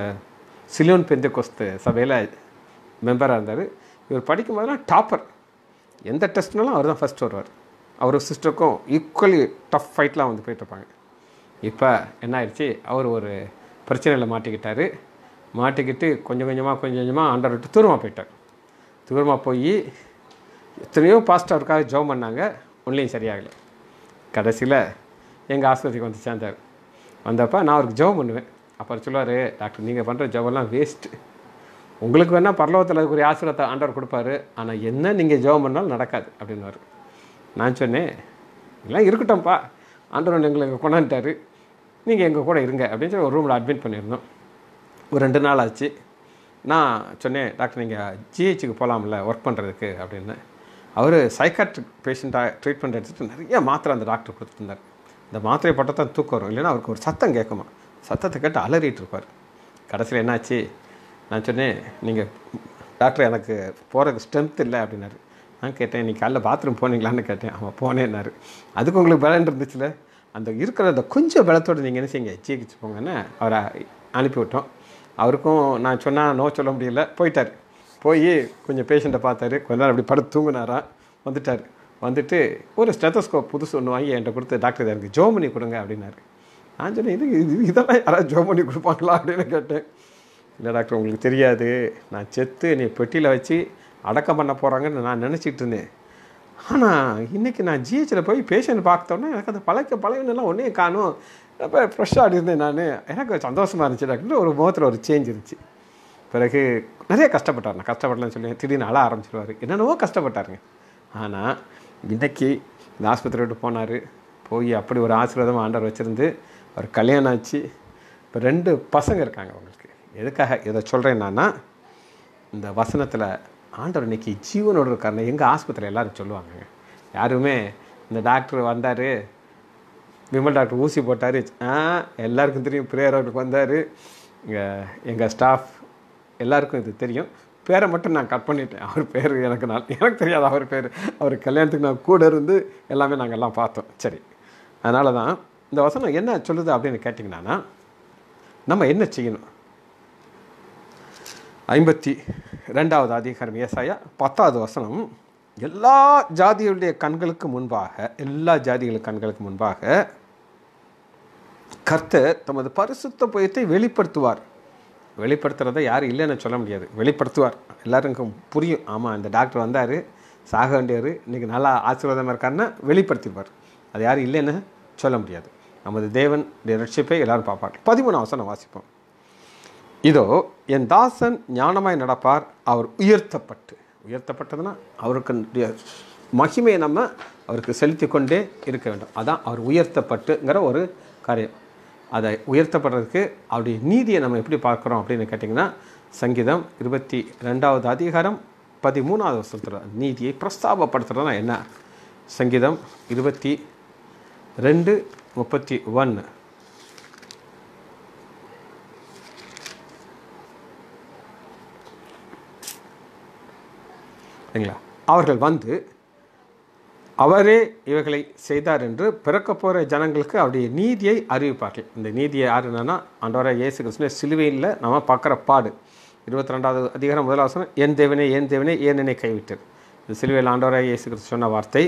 சிலியோன் பெந்து கொஸ்து சபையில் மெம்பராக இருந்தார் இவர் படிக்கும் போதெல்லாம் டாப்பர் எந்த டெஸ்ட்னாலும் அவர் தான் ஃபஸ்ட் வருவார் அவர் சிஸ்டருக்கும் ஈக்குவலி டஃப் ஃபைட்லாம் வந்து இருப்பாங்க இப்போ என்ன ஆயிடுச்சு அவர் ஒரு பிரச்சனையில் மாட்டிக்கிட்டார் மாட்டிக்கிட்டு கொஞ்சம் கொஞ்சமாக கொஞ்சம் கொஞ்சமாக ஆண்டர் விட்டு தூரமாக போயிட்டார் தூரமாக போய் எத்தனையோ பாஸ்ட் அவருக்காக ஜோம் பண்ணாங்க ஒன்லையும் சரியாகலை கடைசியில் எங்கள் ஆஸ்பத்திரிக்கு வந்து சேர்ந்தார் வந்தப்போ நான் அவருக்கு ஜோம் பண்ணுவேன் அப்புறம் சொல்லுவார் டாக்டர் நீங்கள் பண்ணுற ஜோபெல்லாம் வேஸ்ட்டு உங்களுக்கு வேணால் பரலோகத்தில் அதுக்குரிய ஆசீர்வாதத்தை ஆண்டவர் கொடுப்பாரு ஆனால் என்ன நீங்கள் ஜெபம் பண்ணாலும் நடக்காது அப்படின்னாரு நான் சொன்னேன் எல்லாம் இருக்கட்டும்ப்பா ஆண்டவர் எங்களுக்கு கொண்டாந்துட்டார் நீங்கள் எங்கள் கூட இருங்க அப்படின்னு சொல்லி ஒரு ரூமில் அட்மிட் பண்ணியிருந்தோம் ஒரு ரெண்டு நாள் ஆச்சு நான் சொன்னேன் டாக்டர் நீங்கள் ஜிஹெச்சுக்கு போகலாம்ல ஒர்க் பண்ணுறதுக்கு அப்படின்னு அவர் சைக்காட்ரிக் பேஷண்ட்டாக ட்ரீட்மெண்ட் எடுத்துகிட்டு நிறைய மாத்திரை அந்த டாக்டர் கொடுத்துருந்தார் இந்த மாத்திரையை போட்டால் தான் தூக்கம் வரும் இல்லைன்னா அவருக்கு ஒரு சத்தம் கேட்குமா சத்தத்தை கேட்டு அலறிட்டு இருப்பார் கடைசியில் என்னாச்சு நான் சொன்னேன் நீங்கள் டாக்டர் எனக்கு போகிறதுக்கு ஸ்ட்ரென்த் இல்லை அப்படின்னாரு நான் கேட்டேன் நீ காலைல பாத்ரூம் போனீங்களான்னு கேட்டேன் அவன் போனேன்னாரு அதுக்கு உங்களுக்கு பலன் இருந்துச்சுல அந்த இருக்கிற அந்த கொஞ்சம் பலத்தோடு நீங்கள் என்ன செய்யுங்க சீக்கிச்சு போங்கன்னு அவரை அனுப்பிவிட்டோம் அவருக்கும் நான் சொன்னால் நோ சொல்ல முடியல போயிட்டார் போய் கொஞ்சம் பேஷண்ட்டை பார்த்தாரு கொஞ்ச நேரம் அப்படி படுத்து தூங்கினாராம் வந்துட்டார் வந்துட்டு ஒரு ஸ்டெத்தஸ்கோப் புதுசு ஒன்று வாங்கி என்கிட்ட கொடுத்து டாக்டர் எனக்கு ஜோமனி கொடுங்க அப்படின்னாரு நான் சொன்னேன் இது இதெல்லாம் யாராவது ஜோமனி கொடுப்பாங்களா அப்படின்னு கேட்டேன் இல்லை டாக்டர் உங்களுக்கு தெரியாது நான் செத்து என்னை பெட்டியில் வச்சு அடக்கம் பண்ண போகிறாங்கன்னு நான் நினச்சிட்டு இருந்தேன் ஆனால் இன்றைக்கி நான் ஜிஹெச்சில் போய் பேஷண்ட் பார்த்தோன்னே எனக்கு அந்த பழக்க பழகினெல்லாம் ஒன்றே காணும் அப்போ ஃப்ரெஷ்ஷாக இருந்தேன் நான் எனக்கு சந்தோஷமாக இருந்துச்சு டாக்டர் ஒரு முகத்தில் ஒரு சேஞ்ச் இருந்துச்சு பிறகு நிறைய கஷ்டப்பட்டார் நான் கஷ்டப்படலன்னு சொல்லி திடீர்னு அழ ஆரம்பிச்சிருவார் என்னென்னவோ கஷ்டப்பட்டாருங்க ஆனால் இன்றைக்கி இந்த ஆஸ்பத்திரி விட்டு போனார் போய் அப்படி ஒரு ஆசீர்வாதம் ஆண்டவர் வச்சுருந்து அவர் கல்யாணம் ஆச்சு இப்போ ரெண்டு பசங்க இருக்காங்க அவங்க எதுக்காக இதை சொல்கிறேன் என்னான்னா இந்த வசனத்தில் ஆண்டவர் இன்றைக்கி ஜீவனோட இருக்காருன்னு எங்கள் ஆஸ்பத்திரியில் எல்லோரும் சொல்லுவாங்க யாருமே இந்த டாக்டர் வந்தார் விமல் டாக்டர் ஊசி போட்டார் ஆ எல்லாருக்கும் தெரியும் ப்ரேயர் அவருக்கு வந்தார் இங்கே எங்கள் ஸ்டாஃப் எல்லாருக்கும் இது தெரியும் பேரை மட்டும் நான் கட் பண்ணிட்டேன் அவர் பேர் எனக்கு நான் எனக்கு தெரியாது அவர் பேர் அவர் கல்யாணத்துக்கு நான் கூட இருந்து எல்லாமே நாங்கள் எல்லாம் பார்த்தோம் சரி அதனால தான் இந்த வசனம் என்ன சொல்லுது அப்படின்னு கேட்டிங்கன்னா நம்ம என்ன செய்யணும் ஐம்பத்தி ரெண்டாவது அதிகாரம் ஏசாயா பத்தாவது வசனம் எல்லா ஜாதிகளுடைய கண்களுக்கு முன்பாக எல்லா ஜாதிகளுக்கு கண்களுக்கு முன்பாக கர்த்தர் தமது பரிசுத்த பயத்தை வெளிப்படுத்துவார் வெளிப்படுத்துகிறத யாரும் இல்லைன்னு சொல்ல முடியாது வெளிப்படுத்துவார் எல்லாருக்கும் புரியும் ஆமாம் இந்த டாக்டர் வந்தார் சாக வேண்டியவர் இன்றைக்கி நல்லா ஆசீர்வாதமாக இருக்காருன்னா வெளிப்படுத்திப்பார் அது யாரும் இல்லைன்னு சொல்ல முடியாது நமது தேவன் ரட்சிப்பை எல்லோரும் பார்ப்பார் பதிமூணு அவசரம் வாசிப்போம் இதோ என் தாசன் ஞானமாய் நடப்பார் அவர் உயர்த்தப்பட்டு உயர்த்தப்பட்டதுன்னா அவருக்கு மகிமையை நம்ம அவருக்கு செலுத்தி கொண்டே இருக்க வேண்டும் அதான் அவர் உயர்த்தப்பட்டுங்கிற ஒரு காரியம் அதை உயர்த்தப்படுறதுக்கு அவருடைய நீதியை நம்ம எப்படி பார்க்குறோம் அப்படின்னு கேட்டிங்கன்னா சங்கீதம் இருபத்தி ரெண்டாவது அதிகாரம் பதிமூணாவது வருஷத்தில் நீதியை பிரஸ்தாபப்படுத்துகிறதுனா என்ன சங்கீதம் இருபத்தி ரெண்டு முப்பத்தி ஒன்று சரிங்களா அவர்கள் வந்து அவரே இவைகளை செய்தார் என்று பிறக்க போகிற ஜனங்களுக்கு அவருடைய நீதியை அறிவிப்பார்கள் இந்த நீதியை யார் என்னன்னா அன்றவரை இயேசு கிருஷ்ணன் சிலுவையில் நம்ம பார்க்குற பாடு இருபத்தி ரெண்டாவது அதிகாரம் முதலாசனம் என் தேவனே என் தேவனே ஏனெனை கைவிட்டது இந்த சிலுவையில் ஆண்டவராக இயேசு கிருஷ்ண சொன்ன வார்த்தை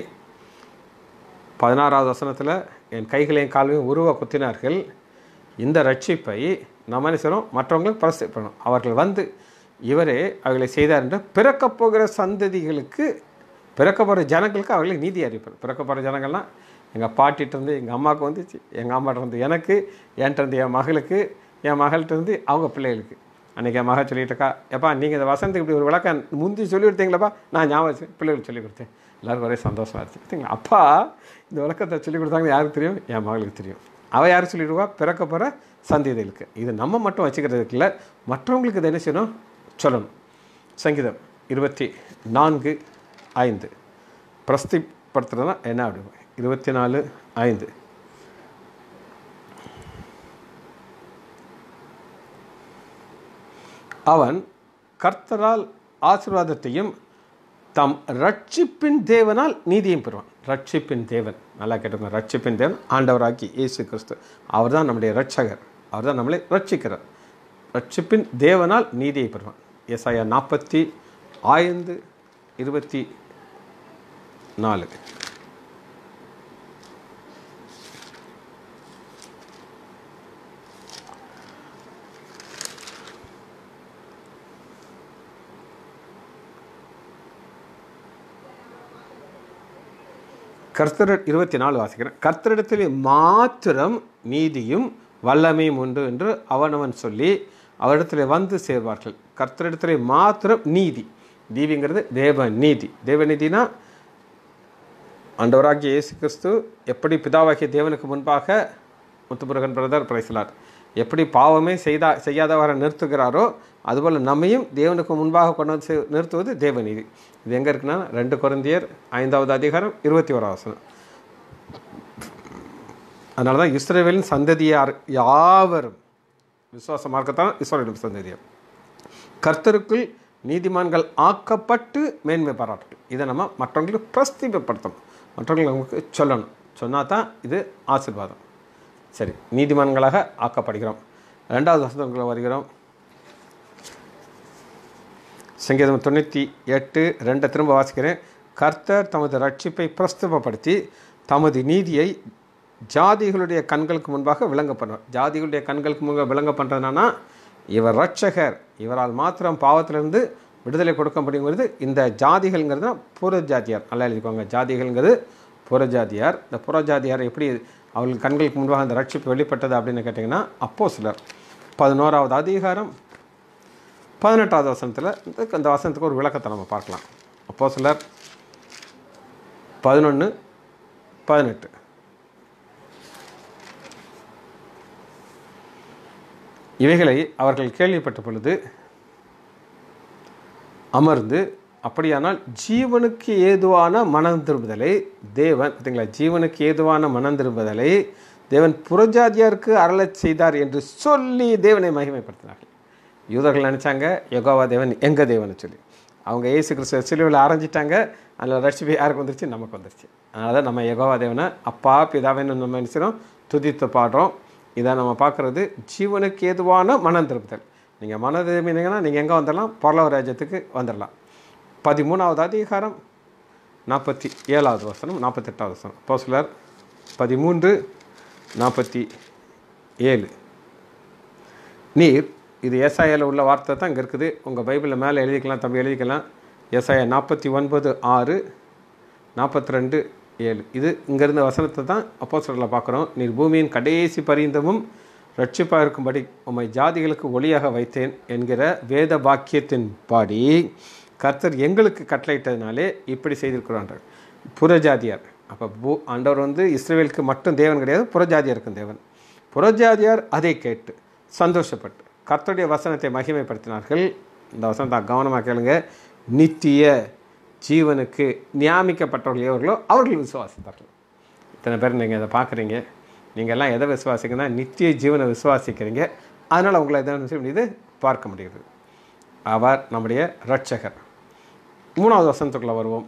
பதினாறாவது வசனத்தில் என் கைகளையும் காலையும் உருவ குத்தினார்கள் இந்த ரட்சிப்பை நம்ம என்ன செய்கிறோம் மற்றவங்களுக்கு பிரசை பண்ணணும் அவர்கள் வந்து இவரே அவர்களை செய்தார் என்ற பிறக்கப் போகிற சந்ததிகளுக்கு பிறக்க போகிற ஜனங்களுக்கு அவர்களை நீதி அறிவிப்பார் பிறக்க போகிற ஜனங்கள்லாம் எங்கள் பாட்டிகிட்டேருந்து எங்கள் அம்மாவுக்கு வந்துச்சு எங்கள் அம்மாட்டிருந்து எனக்கு இருந்து என் மகளுக்கு என் மகள்கிட்ட இருந்து அவங்க பிள்ளைகளுக்கு அன்றைக்கி என் மகள் சொல்லிட்டுக்கா எப்பா நீங்கள் இந்த வசந்தத்துக்கு இப்படி ஒரு விளக்கம் முந்தி சொல்லி கொடுத்தீங்களப்பா நான் ஞாபகம் பிள்ளைகளுக்கு சொல்லி கொடுத்தேன் எல்லோரும் ஒரே சந்தோஷமாக இருக்குது பார்த்தீங்களா அப்பா இந்த விளக்கத்தை சொல்லி கொடுத்தாங்க யாருக்கு தெரியும் என் மகளுக்கு தெரியும் அவள் யார் சொல்லிவிடுவா பிறக்க போகிற சந்ததிகளுக்கு இது நம்ம மட்டும் வச்சுக்கிறதுக்குள்ள மற்றவங்களுக்கு இது என்ன செய்யணும் சொல்லணும் சங்கீதம் இருபத்தி நான்கு ஐந்து பிரஸ்திப்படுத்துறதுனா என்ன அப்படிங்க இருபத்தி நாலு ஐந்து அவன் கர்த்தரால் ஆசிர்வாதத்தையும் தம் ரட்சிப்பின் தேவனால் நீதியும் பெறுவான் ரட்சிப்பின் தேவன் நல்லா கேட்டுக்கோங்க ரட்சிப்பின் தேவன் ஆண்டவராக்கி இயேசு கிறிஸ்து அவர் தான் நம்முடைய ரட்சகர் அவர் தான் நம்மளை ரட்சிக்கிறார் ரட்சிப்பின் தேவனால் நீதியை பெறுவான் எஸ்ஐயா நாற்பத்தி ஐந்து இருபத்தி நாலு கர்த்தர் இருபத்தி நாலு வாசிக்கிறேன் கர்த்தரிடத்திலே மாத்திரம் நீதியும் வல்லமையும் உண்டு என்று அவனவன் சொல்லி அவரிடத்தில் வந்து சேர்வார்கள் கர்த்தரிடத்தில் மாத்திரம் நீதி தீவிங்கிறது தேவ நீதி நீதினா ஆண்டவராகிய இயேசு கிறிஸ்து எப்படி பிதாவாகிய தேவனுக்கு முன்பாக முத்துமுருகன் பிரதர் பிரைசலார் எப்படி பாவமே செய்தா செய்யாதவரை நிறுத்துகிறாரோ அதுபோல் நம்மையும் தேவனுக்கு முன்பாக கொண்டு வந்து நிறுத்துவது தேவநீதி இது எங்கே இருக்குன்னா ரெண்டு குழந்தையர் ஐந்தாவது அதிகாரம் இருபத்தி ஒரு வசனம் அதனால தான் இஸ்ரேவேலின் சந்ததியார் யாவரும் விசுவாச மார்க்கத்தான் ஈஸ்வரனுக்கு சந்ததியம் கர்த்தருக்குள் நீதிமான்கள் ஆக்கப்பட்டு மேன்மை பாராட்டு இதை நம்ம மற்றவங்களுக்கு பிரஸ்திப்படுத்தணும் மற்றவங்களுக்கு நமக்கு சொல்லணும் சொன்னால் தான் இது ஆசிர்வாதம் சரி நீதிமான்களாக ஆக்கப்படுகிறோம் ரெண்டாவது வசதங்களை வருகிறோம் சங்கீதம் தொண்ணூற்றி எட்டு ரெண்டை திரும்ப வாசிக்கிறேன் கர்த்தர் தமது ரட்சிப்பை பிரஸ்துபப்படுத்தி தமது நீதியை ஜாதிகளுடைய கண்களுக்கு முன்பாக விளங்க பண்ணுவார் ஜாதிகளுடைய கண்களுக்கு முன்பாக விளங்க பண்ணுறதுனா இவர் ரட்சகர் இவரால் மாத்திரம் பாவத்திலிருந்து விடுதலை கொடுக்க முடியுங்கிறது இந்த ஜாதிகள்ங்கிறது புற ஜாதியார் நல்லா எழுதிக்கோங்க ஜாதிகள்ங்கிறது புற ஜாதியார் இந்த புற ஜாதியார் எப்படி அவர்கள் கண்களுக்கு முன்பாக அந்த ரட்சிப்பு வெளிப்பட்டது அப்படின்னு கேட்டிங்கன்னா அப்போ சிலர் பதினோராவது அதிகாரம் பதினெட்டாவது வசனத்தில் இந்த வசனத்துக்கு ஒரு விளக்கத்தை நம்ம பார்க்கலாம் அப்போ சிலர் பதினொன்று பதினெட்டு இவைகளை அவர்கள் கேள்விப்பட்ட பொழுது அமர்ந்து அப்படியானால் ஜீவனுக்கு ஏதுவான மனம் திரும்புதலை தேவன் பார்த்தீங்களா ஜீவனுக்கு ஏதுவான மனம் திரும்புதலை தேவன் புறஜாதியாருக்கு அருளச் செய்தார் என்று சொல்லி தேவனை மகிமைப்படுத்தினார்கள் யூதர்கள் நினச்சாங்க யோகாவா தேவன் எங்கள் தேவனை சொல்லி அவங்க ஏசு கிறிஸ்துவ சிலுவையில் ஆரஞ்சிட்டாங்க அதில் ரட்சிப்பு யாருக்கு வந்துருச்சு நமக்கு வந்துருச்சு அதனால் நம்ம யோகாவா தேவனை அப்பா பிதாவை நம்ம நினச்சிடும் துதித்து பாடுறோம் இதை நம்ம பார்க்குறது ஜீவனுக்கு ஏதுவான மனம் திருப்புதல் நீங்கள் மன திரும்பினீங்கன்னா நீங்கள் எங்கே வந்துடலாம் பரலவ ராஜ்யத்துக்கு வந்துடலாம் பதிமூணாவது அதிகாரம் நாற்பத்தி ஏழாவது வசனம் நாற்பத்தெட்டாவது வசனம் இப்போ சிலர் பதிமூன்று நாற்பத்தி ஏழு நீர் இது ஏசாயில் உள்ள வார்த்தை தான் இங்கே இருக்குது உங்கள் பைபிளில் மேலே எழுதிக்கலாம் தம்பி எழுதிக்கலாம் ஏசாய நாற்பத்தி ஒன்பது ஆறு நாற்பத்தி ரெண்டு ஏழு இது இங்கிருந்த வசனத்தை தான் அப்போஸ்டரில் பார்க்குறோம் நீர் பூமியின் கடைசி பரிந்தமும் ரட்சிப்பாக இருக்கும்படி உம்மை ஜாதிகளுக்கு ஒளியாக வைத்தேன் என்கிற வேத பாக்கியத்தின் பாடி கர்த்தர் எங்களுக்கு கட்டளையிட்டதுனாலே இப்படி செய்திருக்கிறான்றார் புறஜாதியார் அப்போ பூ ஆண்டவர் வந்து இஸ்ரேலுக்கு மட்டும் தேவன் கிடையாது புறஜாதியாருக்கும் தேவன் புறஜாதியார் அதை கேட்டு சந்தோஷப்பட்டு கர்த்தருடைய வசனத்தை மகிமைப்படுத்தினார்கள் இந்த வசனத்தை கவனமாக கேளுங்க நித்திய ஜீவனுக்கு எவர்களோ அவர்கள் விசுவாசித்தார்கள் இத்தனை பேர் நீங்கள் இதை பார்க்குறீங்க நீங்கள் எல்லாம் எதை விசுவாசிக்கன்னா நித்திய ஜீவனை விசுவாசிக்கிறீங்க அதனால் உங்களை எதை செய்ய முடியுது பார்க்க முடியுது அவர் நம்முடைய ரட்சகர் மூணாவது வசனத்துக்குள்ளே வருவோம்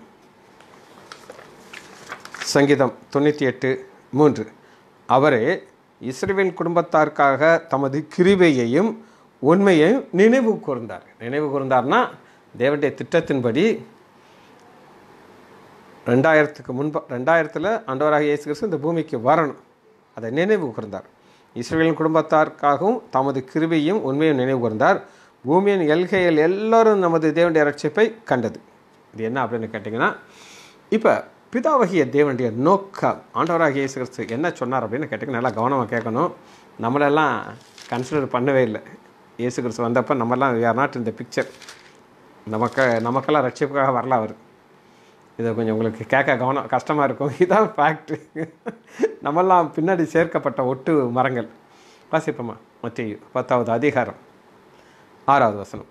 சங்கீதம் தொண்ணூற்றி எட்டு மூன்று அவரே இஸ்ரேவின் குடும்பத்தாருக்காக தமது கிருபையையும் உண்மையையும் நினைவு கூர்ந்தார் நினைவு கூர்ந்தார்னா தேவனுடைய திட்டத்தின்படி ரெண்டாயிரத்துக்கு முன்பு ரெண்டாயிரத்தில் ஆண்டவராக இயேசு கிறிஸ்து இந்த பூமிக்கு வரணும் அதை நினைவு கூர்ந்தார் இஸ்ரேலின் குடும்பத்தாருக்காகவும் தமது கிருபையும் உண்மையும் நினைவு கூர்ந்தார் பூமியின் எல்கையில் எல்லோரும் நமது தேவனுடைய ரட்சிப்பை கண்டது இது என்ன அப்படின்னு கேட்டிங்கன்னா இப்போ பிதாவகிய தேவனுடைய நோக்கம் ஆண்டவராக இயேசு கிறிஸ்து என்ன சொன்னார் அப்படின்னு கேட்டிங்கன்னா நல்லா கவனமாக கேட்கணும் நம்மளெல்லாம் கன்சிடர் பண்ணவே இல்லை இயேசு கிறிஸ்து வந்தப்போ நம்மளாம் வி ஆர் நாட் இந்த பிக்சர் நமக்கு நமக்கெல்லாம் ரட்சிப்புக்காக வரலாறு அவர் இதை கொஞ்சம் உங்களுக்கு கேட்க கவனம் கஷ்டமாக இருக்கும் <laughs> இதுதான் ஃபேக்ட்ரி நம்மெல்லாம் பின்னாடி சேர்க்கப்பட்ட ஒட்டு மரங்கள் வாசிப்போம்மா மற்ற பத்தாவது அதிகாரம் ஆறாவது வசனம்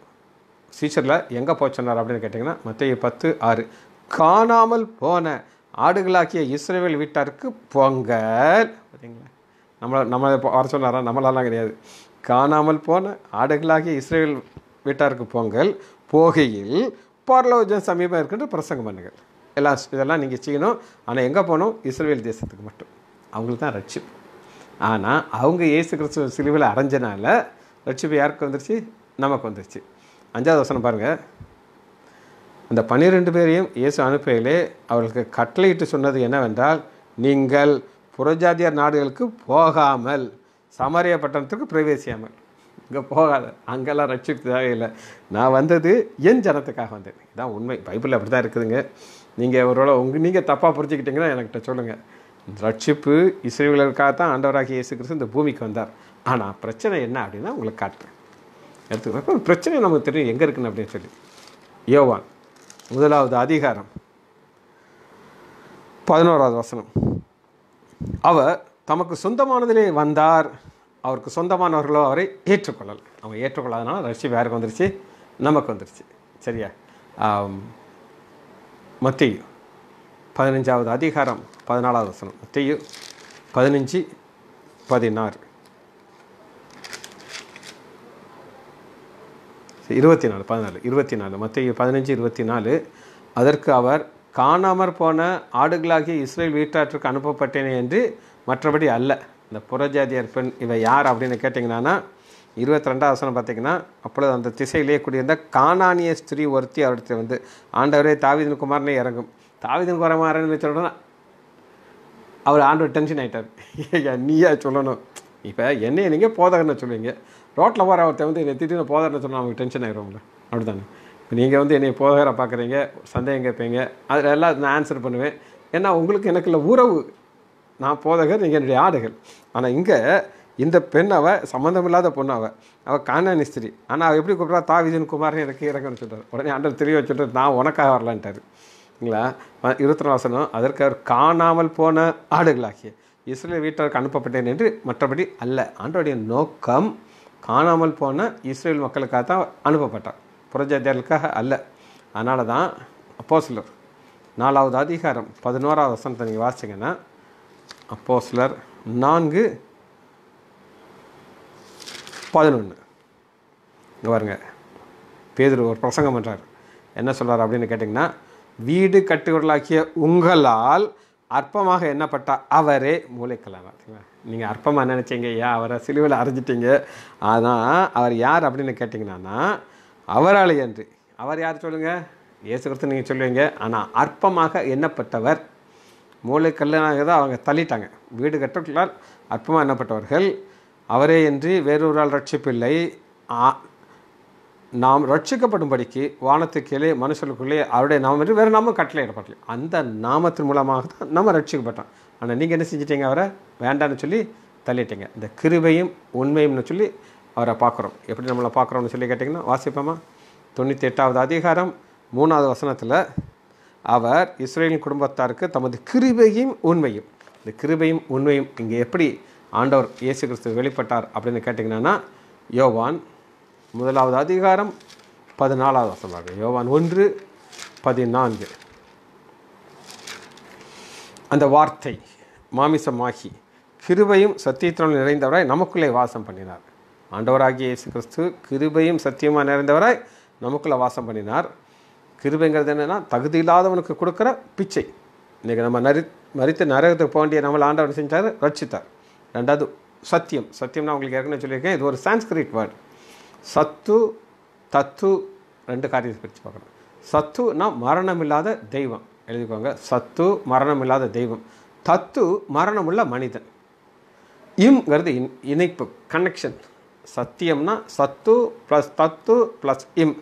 ஃபியூச்சரில் எங்கே போச்சுனார் அப்படின்னு கேட்டிங்கன்னா மற்ற பத்து ஆறு காணாமல் போன ஆடுகளாக்கிய இஸ்ரேவேல் வீட்டாருக்கு பொங்கல் பார்த்தீங்களா நம்மளை நம்மளை வர சொன்னாரா நம்மளாலாம் கிடையாது காணாமல் போன ஆடுகளாகிய இஸ்ரேல் வீட்டாருக்கு பொங்கல் போகையில் பார்லோஜன் சமீபம் இருக்குன்ற பிரசங்கம் பண்ணுங்கள் எல்லாம் இதெல்லாம் நீங்கள் செய்யணும் ஆனால் எங்கே போனோம் இஸ்ரேல் தேசத்துக்கு மட்டும் அவங்களுக்கு தான் ரட்சிப்பு ஆனால் அவங்க இயேசு கிறிஸ்துவ சிலுவில் அடைஞ்சனால ரட்சிப்பு யாருக்கு வந்துருச்சு நமக்கு வந்துருச்சு அஞ்சாவது வசனம் பாருங்கள் அந்த பன்னிரெண்டு பேரையும் இயேசு அனுப்பையிலே அவர்களுக்கு கட்டளையிட்டு சொன்னது என்னவென்றால் நீங்கள் புறஜாதியார் நாடுகளுக்கு போகாமல் சமரிய பட்டணத்துக்கு பிரவேசியாமல் இங்கே போகாத அங்கெல்லாம் ரட்சிப்பு தேவையில்லை நான் வந்தது என் ஜனத்துக்காக வந்தேன் இதான் உண்மை பைபிளில் அப்படி தான் இருக்குதுங்க நீங்கள் ஒருவேளை உங்கள் நீங்கள் தப்பாக புரிஞ்சுக்கிட்டீங்கன்னா என்கிட்ட சொல்லுங்கள் ரட்சிப்பு இசைவர்களுக்காக தான் ஆண்டவராக இயேசு கிறிஸ்து இந்த பூமிக்கு வந்தார் ஆனால் பிரச்சனை என்ன அப்படின்னா உங்களுக்கு காட்டுறேன் எடுத்துக்கிறப்ப பிரச்சனை நமக்கு தெரியும் எங்கே இருக்குன்னு அப்படின்னு சொல்லி யோவான் முதலாவது அதிகாரம் பதினோராவது வசனம் அவர் தமக்கு சொந்தமானதிலே வந்தார் அவருக்கு சொந்தமானவர்களோ அவரை ஏற்றுக்கொள்ளலை அவங்க ஏற்றுக்கொள்ளாதனால ரசி யாருக்கு வந்துருச்சு நமக்கு வந்துருச்சு சரியா மத்தியு பதினஞ்சாவது அதிகாரம் பதினாலாவது வசனம் மத்தியு பதினஞ்சு பதினாறு இருபத்தி நாலு பதினாலு இருபத்தி நாலு மத்திய பதினஞ்சு இருபத்தி நாலு அதற்கு அவர் காணாமற் போன ஆடுகளாகிய இஸ்ரேல் வீட்டாற்றுக்கு அனுப்பப்பட்டேனே என்று மற்றபடி அல்ல இந்த புறஜாதியர் பெண் இவை யார் அப்படின்னு கேட்டிங்கன்னா இருபத்தி ரெண்டாவது வசனம் பார்த்திங்கன்னா அப்பொழுது அந்த திசையிலே கூடியிருந்த காணானிய ஸ்திரீ ஒருத்தி அவர்கிட்ட வந்து ஆண்டவரே தாவிதன் குமாரனே இறங்கும் தாவிதன் குமாரன் சொல்கிறோன்னா அவர் ஆண்டவர் டென்ஷன் ஆகிட்டார் நீயா சொல்லணும் இப்போ என்னையை நீங்கள் போதகன்னு சொல்லுவீங்க ரோட்டில் போகிற ஒருத்தர் வந்து என்னை திட்டின போதகன்னு சொன்னால் அவங்களுக்கு டென்ஷன் ஆகிடுவாங்க அப்படி தானே இப்போ நீங்கள் வந்து என்னை போதகரை பார்க்குறீங்க சந்தேகம் கேட்பீங்க அதில் எல்லாம் நான் ஆன்சர் பண்ணுவேன் ஏன்னா உங்களுக்கு எனக்குள்ள உறவு நான் போதகர் நீங்கள் என்னுடைய ஆடுகள் ஆனால் இங்கே இந்த பெண் அவ சம்மந்தம் இல்லாத பொண்ணு அவள் அவள் காணான் ஸ்திரி ஆனால் அவள் எப்படி கூப்பிட்றா தா விஜயன் குமார்னு எனக்கு இறங்கன்னு சொல்கிறார் உடனே ஆண்டர் தெரிய வச்சுட்டு நான் உனக்காக வரலான்ட்டார் சரிங்களா இருபத்தி வசனம் அதற்கு அவர் காணாமல் போன ஆடுகளாகிய இஸ்ரேல் வீட்டாருக்கு அனுப்பப்பட்டேன் என்று மற்றபடி அல்ல ஆண்டோடைய நோக்கம் காணாமல் போன இஸ்ரேல் மக்களுக்காக தான் அனுப்பப்பட்டார் புரஜாதியாளுக்காக அல்ல அதனால தான் அப்போ சிலர் நாலாவது அதிகாரம் பதினோராவது வசனத்தை நீங்கள் வாசிங்கன்னா அப்போ சிலர் நான்கு பதினொன்று இங்கே பாருங்கள் பேதர் ஒரு பிரசங்கம் பண்ணுறார் என்ன சொல்கிறார் அப்படின்னு கேட்டிங்கன்னா வீடு கட்டுவர்களாகிய உங்களால் அற்பமாக என்னப்பட்ட அவரே மூளைக்கலாம் நீங்கள் அற்பமாக நினச்சிங்க ஐயா அவரை சிலுவையில் அரைஞ்சிட்டிங்க ஆனால் அவர் யார் அப்படின்னு கேட்டிங்கன்னா அவரால் என்று அவர் யார் சொல்லுங்கள் இயேசு கிறிஸ்து நீங்கள் சொல்லுவீங்க ஆனால் அற்பமாக எண்ணப்பட்டவர் மூளைக்கல்லாக தான் அவங்க தள்ளிட்டாங்க வீடு கட்டுக்குள்ளார் அற்பமாக எண்ணப்பட்டவர்கள் அவரே இன்றி ஆள் ரட்சிப்பில்லை நாம் ரட்சிக்கப்படும்படிக்கு வானத்துக்கீழே மனுஷனுக்குள்ளே அவருடைய நாமம் என்று வேறு நாமும் கட்டளையிடப்படலை அந்த நாமத்தின் மூலமாக தான் நம்ம ரட்சிக்கப்பட்டோம் ஆனால் நீங்கள் என்ன செஞ்சிட்டீங்க அவரை வேண்டான்னு சொல்லி தள்ளிட்டீங்க இந்த கிருபையும் உண்மையும்னு சொல்லி அவரை பார்க்குறோம் எப்படி நம்மளை பார்க்குறோம்னு சொல்லி கேட்டிங்கன்னா வாசிப்போமா தொண்ணூற்றி எட்டாவது அதிகாரம் மூணாவது வசனத்தில் அவர் இஸ்ரேலின் குடும்பத்தாருக்கு தமது கிருபையும் உண்மையும் இந்த கிருபையும் உண்மையும் இங்கே எப்படி ஆண்டவர் இயேசு கிறிஸ்து வெளிப்பட்டார் அப்படின்னு கேட்டிங்கன்னா யோவான் முதலாவது அதிகாரம் பதினாலாவது வசமாக யோவான் ஒன்று பதினான்கு அந்த வார்த்தை மாமிசமாகி கிருபையும் சத்தியத்தினால் நிறைந்தவராய் நமக்குள்ளே வாசம் பண்ணினார் ஆண்டவராகிய இயேசு கிறிஸ்து கிருபையும் சத்தியமாக நிறைந்தவராய் நமக்குள்ளே வாசம் பண்ணினார் கிருபைங்கிறது என்னென்னா தகுதி இல்லாதவனுக்கு கொடுக்குற பிச்சை இன்றைக்கி நம்ம நரி மறித்து நரகத்துக்கு போக வேண்டிய நம்மளை ஆண்டவர் செஞ்சார் ரட்சித்தார் ரெண்டாவது சத்தியம் சத்தியம் நான் உங்களுக்கு ஏற்கனவே சொல்லியிருக்கேன் இது ஒரு சான்ஸ்கிரிட் வேர்டு சத்து தத்து ரெண்டு காரியத்தை பிரித்து பார்க்கணும் சத்துனா மரணமில்லாத தெய்வம் எழுதிக்கோங்க சத்து மரணமில்லாத தெய்வம் தத்து மரணமுள்ள மனிதன் இம்ங்கிறது இன் இணைப்பு கனெக்ஷன் சத்தியம்னா சத்து ப்ளஸ் தத்து ப்ளஸ் இம்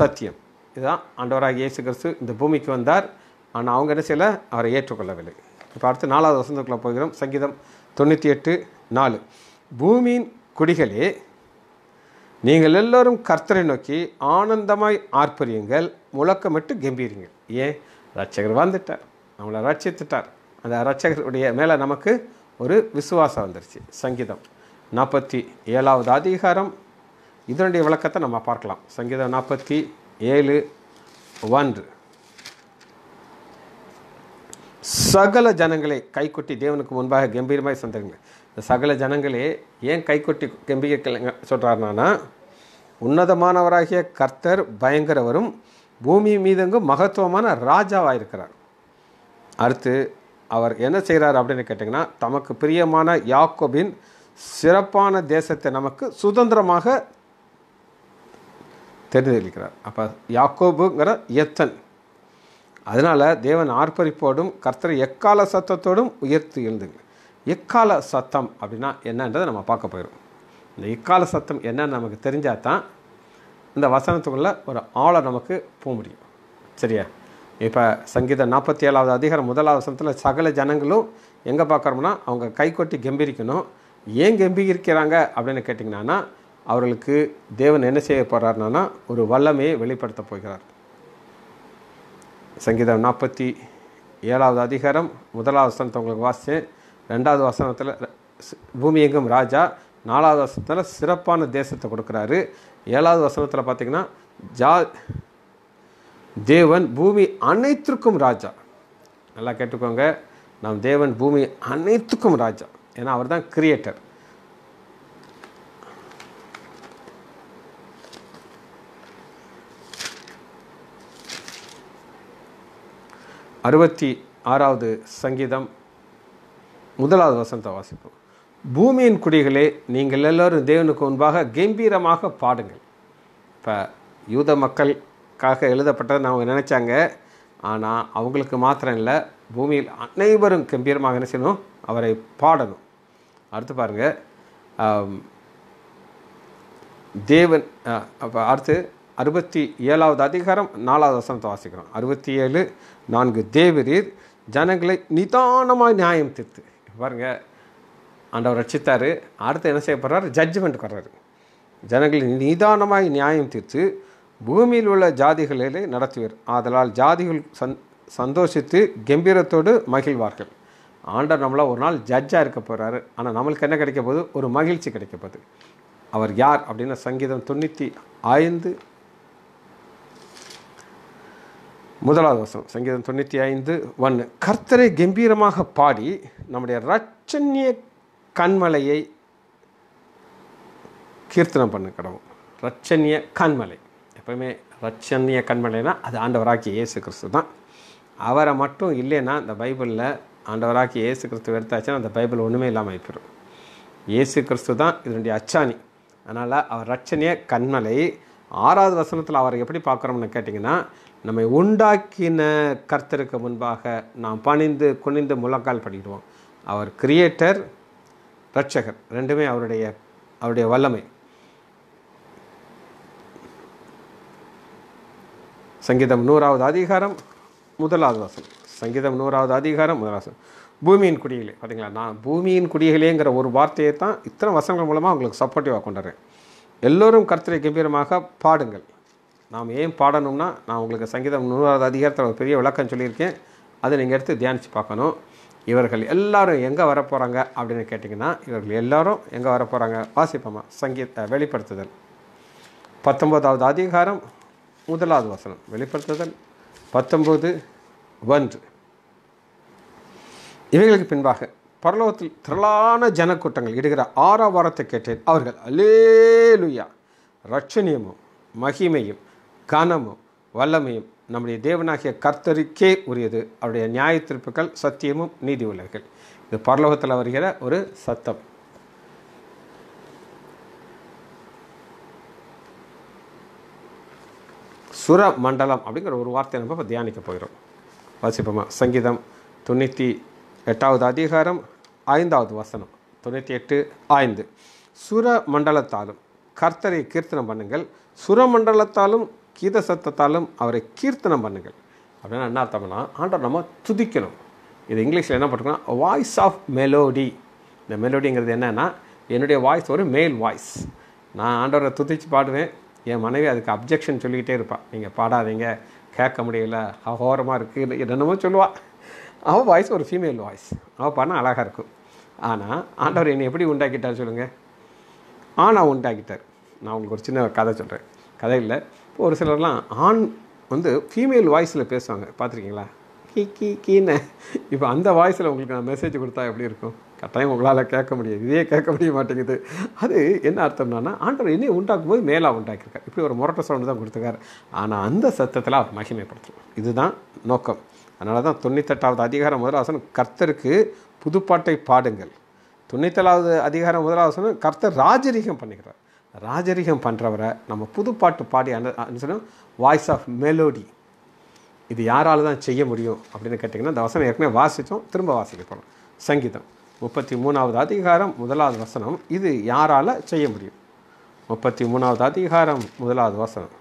சத்தியம் இதுதான் ஆண்டவராக இயேசு கிறிஸ்து இந்த பூமிக்கு வந்தார் ஆனால் அவங்க என்ன செய்யலை அவரை ஏற்றுக்கொள்ளவில்லை இப்போ அடுத்து நாலாவது வசந்தத்துக்குள்ளே போகிறோம் சங்கீதம் தொண்ணூற்றி எட்டு நாலு பூமியின் குடிகளே நீங்கள் எல்லோரும் கர்த்தரை நோக்கி ஆனந்தமாய் ஆர்ப்பரியுங்கள் முழக்கமிட்டு கம்பீரிங்கள் ஏன் ரட்சகர் வந்துட்டார் நம்மளை ரட்சித்துட்டார் அந்த ரட்சகருடைய மேலே நமக்கு ஒரு விசுவாசம் வந்துருச்சு சங்கீதம் நாற்பத்தி ஏழாவது அதிகாரம் இதனுடைய விளக்கத்தை நம்ம பார்க்கலாம் சங்கீதம் நாற்பத்தி ஏழு ஒன்று சகல ஜனங்களை கைக்கொட்டி தேவனுக்கு முன்பாக கம்பீரமாக சந்தருங்க இந்த சகல ஜனங்களே ஏன் கைக்கொட்டி கம்பீக சொல்கிறாருனா உன்னதமானவராகிய கர்த்தர் பயங்கரவரும் பூமி மீதங்கு மகத்துவமான ராஜாவாக இருக்கிறார் அடுத்து அவர் என்ன செய்கிறார் அப்படின்னு கேட்டிங்கன்னா தமக்கு பிரியமான யாக்கோபின் சிறப்பான தேசத்தை நமக்கு சுதந்திரமாக தெரிந்தளிக்கிறார் அப்போ யாக்கோபுங்கிற எத்தன் அதனால் தேவன் ஆர்ப்பரிப்போடும் கர்த்தரை எக்கால சத்தத்தோடும் உயர்த்தி எழுந்துங்க எக்கால சத்தம் அப்படின்னா என்னன்றதை நம்ம பார்க்க போயிடும் இந்த எக்கால சத்தம் என்னன்னு நமக்கு தெரிஞ்சால் தான் இந்த வசனத்துக்குள்ளே ஒரு ஆளை நமக்கு போக முடியும் சரியா இப்போ சங்கீதம் நாற்பத்தி ஏழாவது அதிகாரம் முதலாவது வசனத்தில் சகல ஜனங்களும் எங்கே பார்க்குறோம்னா அவங்க கொட்டி கம்பீரிக்கணும் ஏன் கம்பீரிக்கிறாங்க அப்படின்னு கேட்டிங்கன்னா அவர்களுக்கு தேவன் என்ன செய்ய போகிறாருனா ஒரு வல்லமையை வெளிப்படுத்த போகிறார் சங்கீதம் நாற்பத்தி ஏழாவது அதிகாரம் முதலாவது வசனத்தை உங்களுக்கு வாசித்தேன் ரெண்டாவது வசனத்தில் பூமி எங்கும் ராஜா நாலாவது வசனத்தில் சிறப்பான தேசத்தை கொடுக்குறாரு ஏழாவது வசனத்தில் பார்த்திங்கன்னா ஜா தேவன் பூமி அனைத்துக்கும் ராஜா நல்லா கேட்டுக்கோங்க நம் தேவன் பூமி அனைத்துக்கும் ராஜா ஏன்னா அவர் தான் கிரியேட்டர் அறுபத்தி ஆறாவது சங்கீதம் முதலாவது வசந்த வாசிப்பு பூமியின் குடிகளே நீங்கள் எல்லோரும் தேவனுக்கு முன்பாக கம்பீரமாக பாடுங்கள் இப்போ யூத மக்களுக்காக எழுதப்பட்டதை அவங்க நினச்சாங்க ஆனால் அவங்களுக்கு மாத்திரம் இல்லை பூமியில் அனைவரும் கம்பீரமாக நினைச்சணும் அவரை பாடணும் அடுத்து பாருங்கள் தேவன் அப்போ அடுத்து அறுபத்தி ஏழாவது அதிகாரம் நாலாவது வசனத்தை வாசிக்கிறோம் அறுபத்தி ஏழு நான்கு தேவரீர் ஜனங்களை நிதானமாக நியாயம் தீர்த்து பாருங்க ஆண்டவர் ரட்சித்தார் அடுத்து என்ன செய்ய போகிறார் ஜட்ஜ்மெண்ட் வர்றாரு ஜனங்களை நிதானமாய் நியாயம் தீர்த்து பூமியில் உள்ள ஜாதிகளிலே நடத்துவர் ஆதலால் ஜாதிகள் சந் சந்தோஷித்து கம்பீரத்தோடு மகிழ்வார்கள் ஆண்டவர் நம்மளா ஒரு நாள் ஜட்ஜாக இருக்க போகிறாரு ஆனால் நம்மளுக்கு என்ன கிடைக்க போகுது ஒரு மகிழ்ச்சி கிடைக்க போகுது அவர் யார் அப்படின்னா சங்கீதம் தொண்ணூற்றி ஐந்து முதலாவது வசனம் சங்கீதம் தொண்ணூற்றி ஐந்து ஒன்று கர்த்தரை கம்பீரமாக பாடி நம்முடைய ரச்சன்ய கண்மலையை கீர்த்தனம் பண்ண கடவுள் ரச்சன்ய கண்மலை எப்பவுமே ரச்சன்ய கண்மலைனா அது ஆண்டவராக்கி இயேசு கிறிஸ்து தான் அவரை மட்டும் இல்லைன்னா அந்த பைபிளில் ஆண்டவராக்கி இயேசு கிறிஸ்து எடுத்தாச்சுன்னா அந்த பைபிள் ஒன்றுமே இல்லாமல் போயிடும் இயேசு கிறிஸ்து தான் இதனுடைய அச்சாணி அதனால் அவர் ரச்சனைய கண்மலை ஆறாவது வசனத்தில் அவரை எப்படி பார்க்குறோம்னு கேட்டிங்கன்னா நம்மை உண்டாக்கின கர்த்தருக்கு முன்பாக நாம் பணிந்து குனிந்து முழங்கால் பண்ணிடுவோம் அவர் கிரியேட்டர் ரட்சகர் ரெண்டுமே அவருடைய அவருடைய வல்லமை சங்கீதம் நூறாவது அதிகாரம் முதலாவது வாசம் சங்கீதம் நூறாவது அதிகாரம் முதலாவது பூமியின் குடிகளே பார்த்தீங்களா நான் பூமியின் குடிகளேங்கிற ஒரு வார்த்தையை தான் இத்தனை வசனங்கள் மூலமாக உங்களுக்கு சப்போர்ட்டிவாக கொண்டுறேன் எல்லோரும் கர்த்தரை கம்பீரமாக பாடுங்கள் நாம் ஏன் பாடணும்னா நான் உங்களுக்கு சங்கீதம் நூறாவது அதிகாரத்தில் ஒரு பெரிய விளக்கம் சொல்லியிருக்கேன் அதை நீங்கள் எடுத்து தியானித்து பார்க்கணும் இவர்கள் எல்லாரும் எங்கே வரப்போகிறாங்க அப்படின்னு கேட்டிங்கன்னா இவர்கள் எல்லாரும் எங்கே வரப்போகிறாங்க வாசிப்போமா சங்கீத வெளிப்படுத்துதல் பத்தொம்போதாவது அதிகாரம் முதலாவது வசனம் வெளிப்படுத்துதல் பத்தொம்போது ஒன்று இவைகளுக்கு பின்பாக பரலோகத்தில் திரளான ஜனக்கூட்டங்கள் இடுகிற ஆறாவாரத்தை கேட்டேன் அவர்கள் அலேலுயா ரட்சணியமும் மகிமையும் கனமும் வல்லமையும் நம்முடைய தேவனாகிய கர்த்தருக்கே உரியது அவருடைய நியாய தீர்ப்புகள் சத்தியமும் நீதி உலகங்கள் இது பரலோகத்தில் வருகிற ஒரு சத்தம் சுர மண்டலம் அப்படிங்கிற ஒரு வார்த்தை நம்ம தியானிக்க போகிறோம் வாசிப்போமா சங்கீதம் தொண்ணூற்றி எட்டாவது அதிகாரம் ஐந்தாவது வசனம் தொண்ணூற்றி எட்டு ஐந்து சுர மண்டலத்தாலும் கர்த்தரை கீர்த்தனம் பண்ணுங்கள் சுரமண்டலத்தாலும் கீத சத்தத்தாலும் அவரை கீர்த்தனம் பண்ணுங்கள் அப்படின்னா என்ன அர்த்தம்னா ஆண்டவர் நம்ம துதிக்கணும் இது இங்கிலீஷில் என்ன பண்ணுறோம் வாய்ஸ் ஆஃப் மெலோடி இந்த மெலோடிங்கிறது என்னென்னா என்னுடைய வாய்ஸ் ஒரு மேல் வாய்ஸ் நான் ஆண்டவரை துதிச்சு பாடுவேன் என் மனைவி அதுக்கு அப்ஜெக்ஷன் சொல்லிக்கிட்டே இருப்பாள் நீங்கள் பாடாதீங்க கேட்க முடியல அகோரமாக இருக்குது என்னென்னமோ சொல்லுவாள் அவள் வாய்ஸ் ஒரு ஃபீமேல் வாய்ஸ் அவள் பாடினா அழகாக இருக்கும் ஆனால் ஆண்டவர் என்னை எப்படி உண்டாக்கிட்டார் சொல்லுங்கள் ஆனால் உண்டாக்கிட்டார் நான் உங்களுக்கு ஒரு சின்ன கதை சொல்கிறேன் கதை இல்லை இப்போ ஒரு சிலர்லாம் ஆண் வந்து ஃபீமேல் வாய்ஸில் பேசுவாங்க பார்த்துருக்கீங்களா கீ கீ கீன்னு இப்போ அந்த வாய்ஸில் உங்களுக்கு நான் மெசேஜ் கொடுத்தா எப்படி இருக்கும் கட்டாயம் உங்களால் கேட்க முடியாது இதே கேட்க முடிய மாட்டேங்குது அது என்ன அர்த்தம்னா ஆண்டவர் இன்னும் உண்டாக்கும் போது மேலாக உண்டாக்கியிருக்கார் இப்படி ஒரு முரட்ட சவுண்டு தான் கொடுத்துருக்காரு ஆனால் அந்த சத்தத்தில் அவர் மகிமைப்படுத்தணும் இதுதான் நோக்கம் அதனால தான் தொண்ணூத்தெட்டாவது அதிகாரம் முதலாசனம் கர்த்தருக்கு புதுப்பாட்டை பாடுங்கள் தொண்ணூத்தேழாவது அதிகாரம் முதலாசனம் கர்த்தர் ராஜரீகம் பண்ணிக்கிறார் ராஜரிகம் பண்ணுறவரை நம்ம புதுப்பாட்டு பாடி அனுசரம் வாய்ஸ் ஆஃப் மெலோடி இது யாரால் தான் செய்ய முடியும் அப்படின்னு கேட்டிங்கன்னா இந்த வசனம் ஏற்கனவே வாசித்தோம் திரும்ப வாசிக்க போகிறோம் சங்கீதம் முப்பத்தி மூணாவது அதிகாரம் முதலாவது வசனம் இது யாரால் செய்ய முடியும் முப்பத்தி மூணாவது அதிகாரம் முதலாவது வசனம்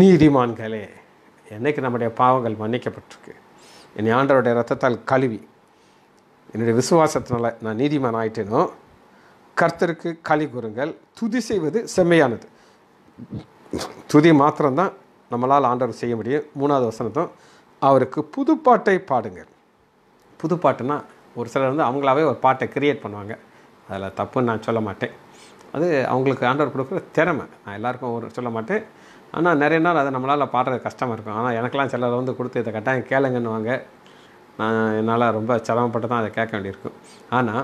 நீதிமான்களே என்றைக்கு நம்முடைய பாவங்கள் மன்னிக்கப்பட்டிருக்கு என் ஆண்டவருடைய ரத்தத்தால் கழுவி என்னுடைய விசுவாசத்தினால் நான் நீதிமான் ஆயிட்டேனோ கர்த்தருக்கு களி கூறுங்கள் துதி செய்வது செம்மையானது துதி மாத்திரம்தான் நம்மளால் ஆண்டவர் செய்ய முடியும் மூணாவது வசனத்தும் அவருக்கு புதுப்பாட்டை பாடுங்கள் புதுப்பாட்டுன்னா ஒரு சிலர் வந்து அவங்களாவே ஒரு பாட்டை கிரியேட் பண்ணுவாங்க அதில் தப்புன்னு நான் சொல்ல மாட்டேன் அது அவங்களுக்கு ஆண்டவர் கொடுக்குற திறமை நான் எல்லாருக்கும் ஒரு சொல்ல மாட்டேன் ஆனால் நிறைய நாள் அதை நம்மளால் பாடுறது கஷ்டமாக இருக்கும் ஆனால் எனக்கெல்லாம் சிலர் வந்து கொடுத்து இதை கட்டாயம் கேளுங்கன்னுவாங்க நான் என்னால் ரொம்ப சிரமப்பட்டு தான் அதை கேட்க வேண்டியிருக்கும் ஆனால்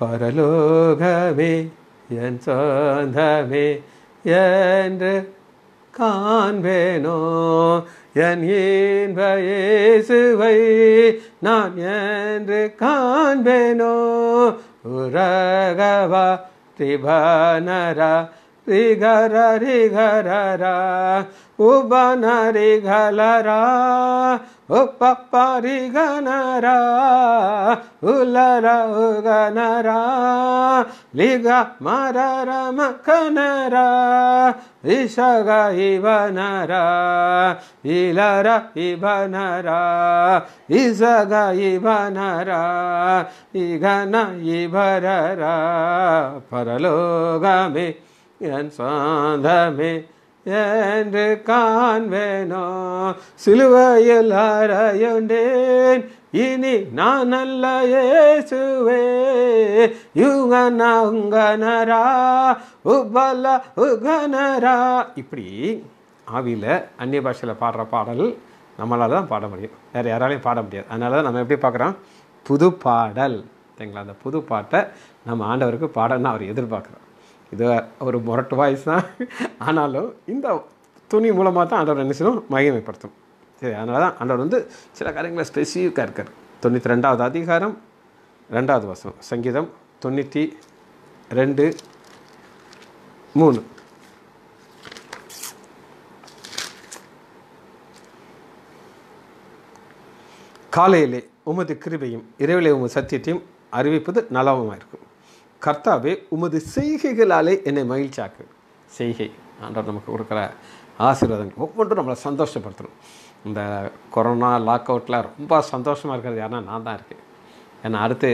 பரலோகவே என் சொந்தமே என்று காண்பேனோ என் இன்ப நான் என்று காண்பேனோ உரகவா திபனரா रे घर रे घर रा ओ बन रे घल रा ओ पप्पा रे गन रा ओ लरा ओ गन रा लिगा मारा रा मखन रा ईशग इबन रा इलर इबन रा इसग इबन रा इघन रा परलोग में என் சாந்தமே என்று காண்பேனோ சிலுவையில் அறையுண்டேன் இனி நான் அல்ல ஏசுவே யுகனா உங்கனரா உபல உகனரா இப்படி ஆவியில் அந்நிய பாஷையில் பாடுற பாடல் நம்மளால் தான் பாட முடியும் வேறு யாராலையும் பாட முடியாது அதனால தான் நம்ம எப்படி பார்க்குறோம் புது பாடல் சரிங்களா அந்த புது பாட்டை நம்ம ஆண்டவருக்கு பாடன்னு அவர் எதிர்பார்க்குறோம் இது ஒரு முரட்டு வாய்ஸ் தான் ஆனாலும் இந்த துணி மூலமாக தான் ஆண்டவர் நினைச்சிடும் மகிமைப்படுத்தும் சரி அதனால தான் ஆண்டவர் வந்து சில காரியங்களை ஸ்பெசிஃபிக்காக இருக்கார் தொண்ணூற்றி ரெண்டாவது அதிகாரம் ரெண்டாவது வசனம் சங்கீதம் தொண்ணூற்றி ரெண்டு மூணு காலையிலே உமது கிருபையும் இரவிலே உமது சத்தியத்தையும் அறிவிப்பது நலவமாக இருக்கும் கர்த்தாவே உமது செய்கைகளாலே என்னை மகிழ்ச்சியாக்கு செய்கை ஆண்டவர் நமக்கு கொடுக்குற ஆசீர்வாதங்கள் ஒவ்வொன்றும் நம்மளை சந்தோஷப்படுத்தணும் இந்த கொரோனா லாக் அவுட்டில் ரொம்ப சந்தோஷமாக இருக்கிறது யாருன்னா நான் தான் இருக்கேன் ஏன்னா அடுத்து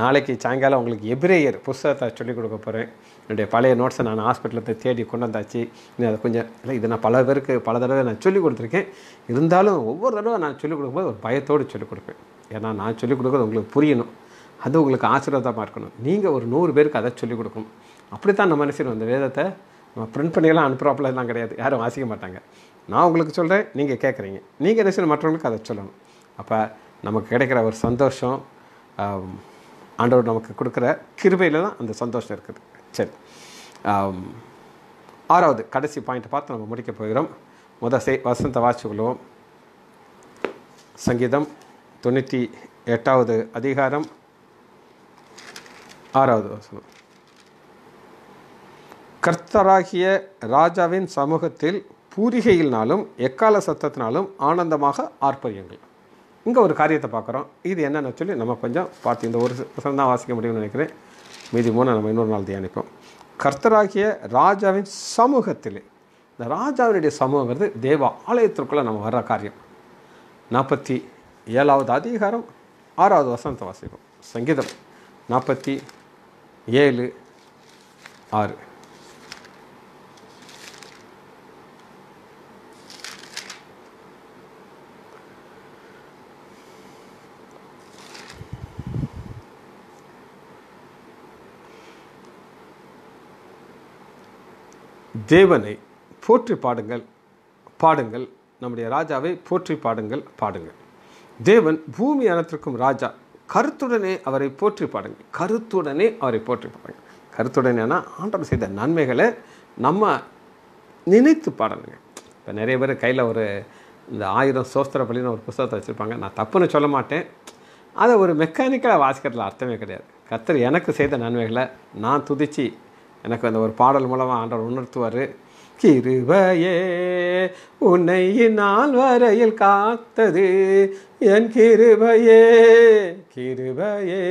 நாளைக்கு சாயங்காலம் உங்களுக்கு எபிரேயர் புஸ்தகத்தை சொல்லிக் கொடுக்க போகிறேன் என்னுடைய பழைய நோட்ஸை நான் ஹாஸ்பிட்டலில் தேடி கொண்டு வந்தாச்சு இன்னும் அதை கொஞ்சம் இல்லை இதை நான் பல பேருக்கு பல தடவை நான் சொல்லிக் கொடுத்துருக்கேன் இருந்தாலும் ஒவ்வொரு தடவை நான் சொல்லிக் கொடுக்கும்போது ஒரு பயத்தோடு சொல்லிக் கொடுப்பேன் ஏன்னா நான் சொல்லிக் கொடுக்குறது உங்களுக்கு புரியணும் அது உங்களுக்கு ஆசீர்வாதமாக இருக்கணும் நீங்கள் ஒரு நூறு பேருக்கு அதை சொல்லிக் கொடுக்கணும் அப்படி தான் நம்ம மனசில் அந்த வேதத்தை நம்ம பிரிண்ட் பண்ணியெல்லாம் அனுப்புகிறாப்பிலாம் கிடையாது யாரும் வாசிக்க மாட்டாங்க நான் உங்களுக்கு சொல்கிறேன் நீங்கள் கேட்குறீங்க நீங்கள் நினைச்சு மற்றவங்களுக்கு அதை சொல்லணும் அப்போ நமக்கு கிடைக்கிற ஒரு சந்தோஷம் ஆண்டவர் நமக்கு கொடுக்குற கிருபையில் தான் அந்த சந்தோஷம் இருக்குது சரி ஆறாவது கடைசி பாயிண்ட்டை பார்த்து நம்ம முடிக்க போகிறோம் முத சே வசந்த வாசிக்கொள்வோம் சங்கீதம் தொண்ணூற்றி எட்டாவது அதிகாரம் ஆறாவது வசனம் கர்த்தராகிய ராஜாவின் சமூகத்தில் பூரிகையினாலும் எக்கால சத்தத்தினாலும் ஆனந்தமாக ஆர்ப்பரியங்கள் இங்கே ஒரு காரியத்தை பார்க்குறோம் இது என்னென்னு சொல்லி நம்ம கொஞ்சம் பார்த்து இந்த ஒரு வசனம் தான் வாசிக்க முடியும்னு நினைக்கிறேன் மீதி மூணு நம்ம இன்னொரு நாள் தியானிப்போம் கர்த்தராகிய ராஜாவின் சமூகத்தில் இந்த ராஜாவினுடைய சமூகங்கிறது தேவ ஆலயத்திற்குள்ளே நம்ம வர்ற காரியம் நாற்பத்தி ஏழாவது அதிகாரம் ஆறாவது வசனத்தை வாசிப்போம் சங்கீதம் நாற்பத்தி ஏழு ஆறு தேவனை போற்றி பாடுங்கள் பாடுங்கள் நம்முடைய ராஜாவை போற்றி பாடுங்கள் பாடுங்கள் தேவன் பூமி அனத்திற்கும் ராஜா கருத்துடனே அவரை போற்றி பாடுங்கள் கருத்துடனே அவரை போற்றி பாடுங்கள் கருத்துடனேனா ஆண்டவர் செய்த நன்மைகளை நம்ம நினைத்து பாடணுங்க இப்போ நிறைய பேர் கையில் ஒரு இந்த ஆயிரம் சோஸ்திர பள்ளின்னு ஒரு புஸ்தகத்தை வச்சுருப்பாங்க நான் தப்புன்னு சொல்ல மாட்டேன் அதை ஒரு மெக்கானிக்கலாக வாசிக்கிறதுல அர்த்தமே கிடையாது கத்தர் எனக்கு செய்த நன்மைகளை நான் துதித்து எனக்கு அந்த ஒரு பாடல் மூலமாக ஆண்டவர் உணர்த்துவார் கிருபையே உன்னையினால் வரையில் காத்தது என் கிருபையே கிருபையே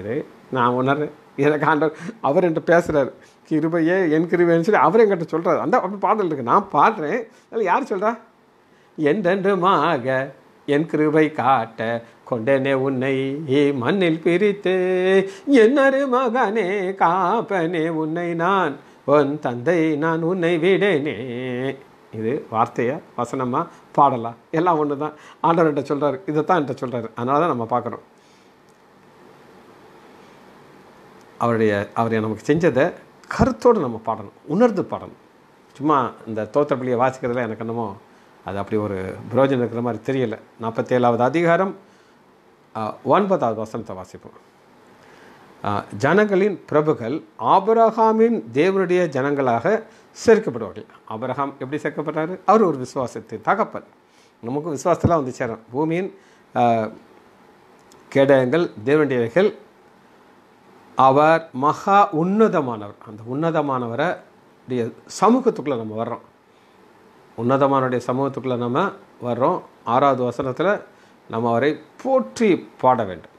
இது நான் உணர்றேன் இதை ஆண்டவர் அவர் என்று பேசுகிறார் கிருபையே என் கிருபைன்னு சொல்லி அவர் என்கிட்ட சொல்கிறார் அந்த அப்படி பாடல் இருக்கு நான் பாடுறேன் அதில் யார் சொல்கிறா என்றென்றுமாக என் கிருபை காட்ட கொண்டனே உன்னை மண்ணில் பிரித்து என்னரு மகனே காப்பனே உன்னை நான் உன் தந்தை நான் உன்னை விடேனே இது வார்த்தையை வசனமாக பாடலாம் எல்லாம் ஒன்று தான் ஆண்டவர்கிட்ட சொல்கிறாரு இதை தான் என்கிட்ட சொல்கிறாரு அதனால தான் நம்ம பார்க்குறோம் அவருடைய அவரை நமக்கு செஞ்சதை கருத்தோடு நம்ம பாடணும் உணர்ந்து பாடணும் சும்மா இந்த தோத்திரப்பள்ளியை வாசிக்கிறதுல எனக்கு என்னமோ அது அப்படி ஒரு புரோஜனம் இருக்கிற மாதிரி தெரியலை நாற்பத்தேழாவது அதிகாரம் ஒன்பதாவது வசனத்தை வாசிப்போம் ஜனங்களின் பிரபுகள் ஆபரகாமின் தேவனுடைய ஜனங்களாக சேர்க்கப்படுவார்கள் ஆபரகாம் எப்படி சேர்க்கப்பட்டார் அவர் ஒரு விசுவாசத்தின் தகப்பன் நமக்கும் விசுவாசத்தெல்லாம் வந்து சேரும் பூமியின் கேடயங்கள் தேவனுடையவர்கள் அவர் மகா உன்னதமானவர் அந்த உன்னதமானவரைய சமூகத்துக்குள்ளே நம்ம வர்றோம் உன்னதமானுடைய சமூகத்துக்குள்ளே நம்ம வர்றோம் ஆறாவது வசனத்தில் நம்ம அவரை போற்றி பாட வேண்டும்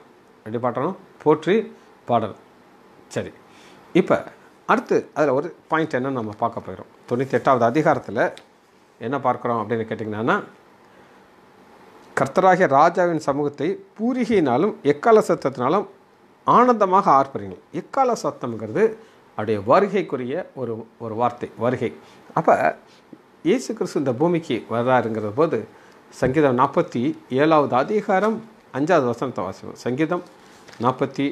எப்படி பாட்டணும் போற்றி பாடல் சரி இப்போ அடுத்து அதில் ஒரு பாயிண்ட் என்ன நம்ம பார்க்க போயிடும் தொண்ணூற்றி எட்டாவது அதிகாரத்தில் என்ன பார்க்குறோம் அப்படின்னு கேட்டிங்கன்னா கர்த்தராகிய ராஜாவின் சமூகத்தை பூரிகையினாலும் எக்கால சத்தத்தினாலும் ஆனந்தமாக ஆர்ப்பறீங்க எக்கால சத்தம்ங்கிறது அப்படியே வருகைக்குரிய ஒரு ஒரு வார்த்தை வருகை அப்போ இயேசு கிறிஸ்து இந்த பூமிக்கு வர்றாருங்கிற போது சங்கீதம் நாற்பத்தி ஏழாவது அதிகாரம் அஞ்சாவது வசனத்தை வாசிப்போம் சங்கீதம் நாற்பத்தி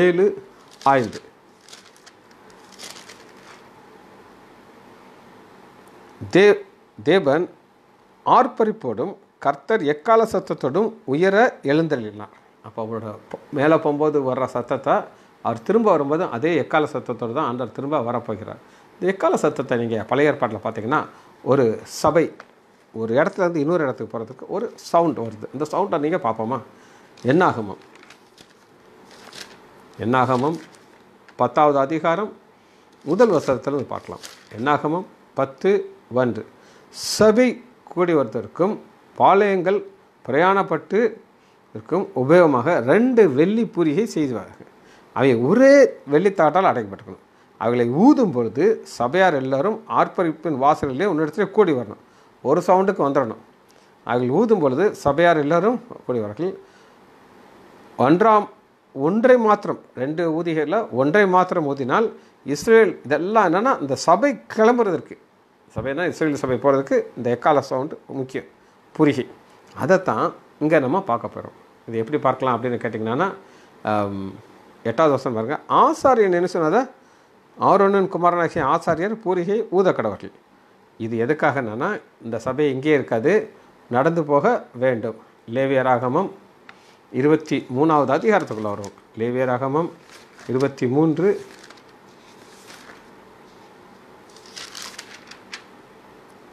ஏழு ஐந்து தேவ் தேவன் ஆர்ப்பரிப்போடும் கர்த்தர் எக்கால சத்தத்தோடும் உயர எழுந்தள்ளினார் அப்போ அவரோட மேலே போகும்போது வர்ற சத்தத்தை அவர் திரும்ப வரும்போது அதே எக்கால சத்தத்தோடு தான் ஆண்டவர் திரும்ப வரப்போகிறார் இந்த எக்கால சத்தத்தை நீங்கள் பழைய ஏற்பாட்டில் பார்த்தீங்கன்னா ஒரு சபை ஒரு இடத்துலேருந்து இன்னொரு இடத்துக்கு போகிறதுக்கு ஒரு சவுண்ட் வருது இந்த சவுண்டை நீங்கள் பார்ப்போமா என்ன ஆகுமா என்னாகமம் பத்தாவது அதிகாரம் முதல் வசனத்தில் பார்க்கலாம் என்னாகமம் பத்து ஒன்று சபை கூடி வருவதற்கும் பாளையங்கள் பிரயாணப்பட்டு இருக்கும் உபயோகமாக ரெண்டு வெள்ளி பூரிகை செய்துவார்கள் அவை ஒரே வெள்ளித்தாட்டால் அடைக்கப்பட்டிருக்கணும் அவைகளை ஊதும் பொழுது சபையார் எல்லோரும் ஆர்ப்பரிப்பின் வாசலிலே ஒரு கூடி வரணும் ஒரு சவுண்டுக்கு வந்துடணும் அவர்கள் ஊதும் பொழுது சபையார் எல்லோரும் கூடி வரார்கள் ஒன்றாம் ஒன்றை மாத்திரம் ரெண்டு ஊதிகளில் ஒன்றை மாத்திரம் ஊதினால் இஸ்ரேல் இதெல்லாம் என்னென்னா இந்த சபை கிளம்புறதற்கு சபைனா இஸ்ரேல் சபை போகிறதுக்கு இந்த எக்கால சவுண்டு முக்கியம் புரிகை அதைத்தான் இங்கே நம்ம பார்க்க போகிறோம் இது எப்படி பார்க்கலாம் அப்படின்னு கேட்டிங்கன்னா எட்டாவது வருஷம் பாருங்கள் ஆசாரியன் என்ன சொன்னதை ஆரோனன் குமாரநாசி ஆசாரியர் பூரிகை ஊதக்கடவர்கள் இது எதுக்காக என்னன்னா இந்த சபை இங்கே இருக்காது நடந்து போக வேண்டும் லேவியராகமும் இருபத்தி மூணாவது அதிகாரத்துக்குள்ள வரும் லேவியராகமம் இருபத்தி மூன்று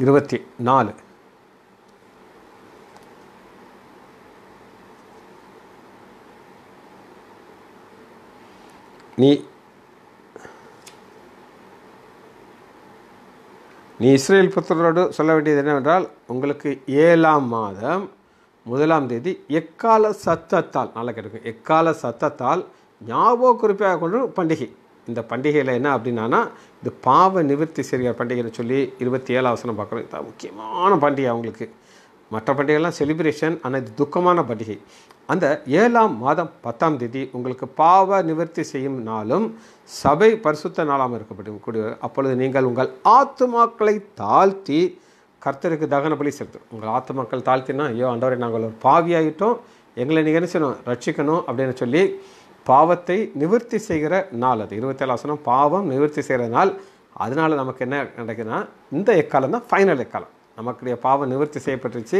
இருபத்தி நாலு நீ நீ இஸ்ரேல் புத்திரரோடு சொல்ல வேண்டியது என்னவென்றால் உங்களுக்கு ஏழாம் மாதம் முதலாம் தேதி எக்கால சத்தத்தால் நல்லா கிடைக்கும் எக்கால சத்தத்தால் ஞாபக குறிப்பாக கொண்டு பண்டிகை இந்த பண்டிகையில் என்ன அப்படின்னா இந்த பாவ நிவர்த்தி செய்கிற பண்டிகைன்னு சொல்லி இருபத்தி ஏழு அவசரம் பார்க்குறோம் இதான் முக்கியமான பண்டிகை அவங்களுக்கு மற்ற பண்டிகைலாம் செலிப்ரேஷன் ஆனால் இது துக்கமான பண்டிகை அந்த ஏழாம் மாதம் பத்தாம் தேதி உங்களுக்கு பாவ நிவர்த்தி செய்யும் நாளும் சபை பரிசுத்த நாளாமல் இருக்கப்படும் கூடிய அப்பொழுது நீங்கள் உங்கள் ஆத்துமாக்களை தாழ்த்தி கர்த்தருக்கு தகன பலி செலுத்தணும் உங்கள் ஆத்த மக்கள் தாழ்த்தினா ஐயோ ஆண்டவரை நாங்கள் ஒரு பாவியாகிட்டோம் எங்களை நீங்கள் என்ன செய்யணும் ரட்சிக்கணும் அப்படின்னு சொல்லி பாவத்தை நிவர்த்தி செய்கிற நாள் அது இருபத்தேழு சனம் பாவம் நிவர்த்தி செய்கிற நாள் அதனால் நமக்கு என்ன நடக்குதுன்னா இந்த எக்காலம் தான் ஃபைனல் எக்காலம் நமக்குடைய பாவம் நிவர்த்தி செய்யப்பட்டுருச்சு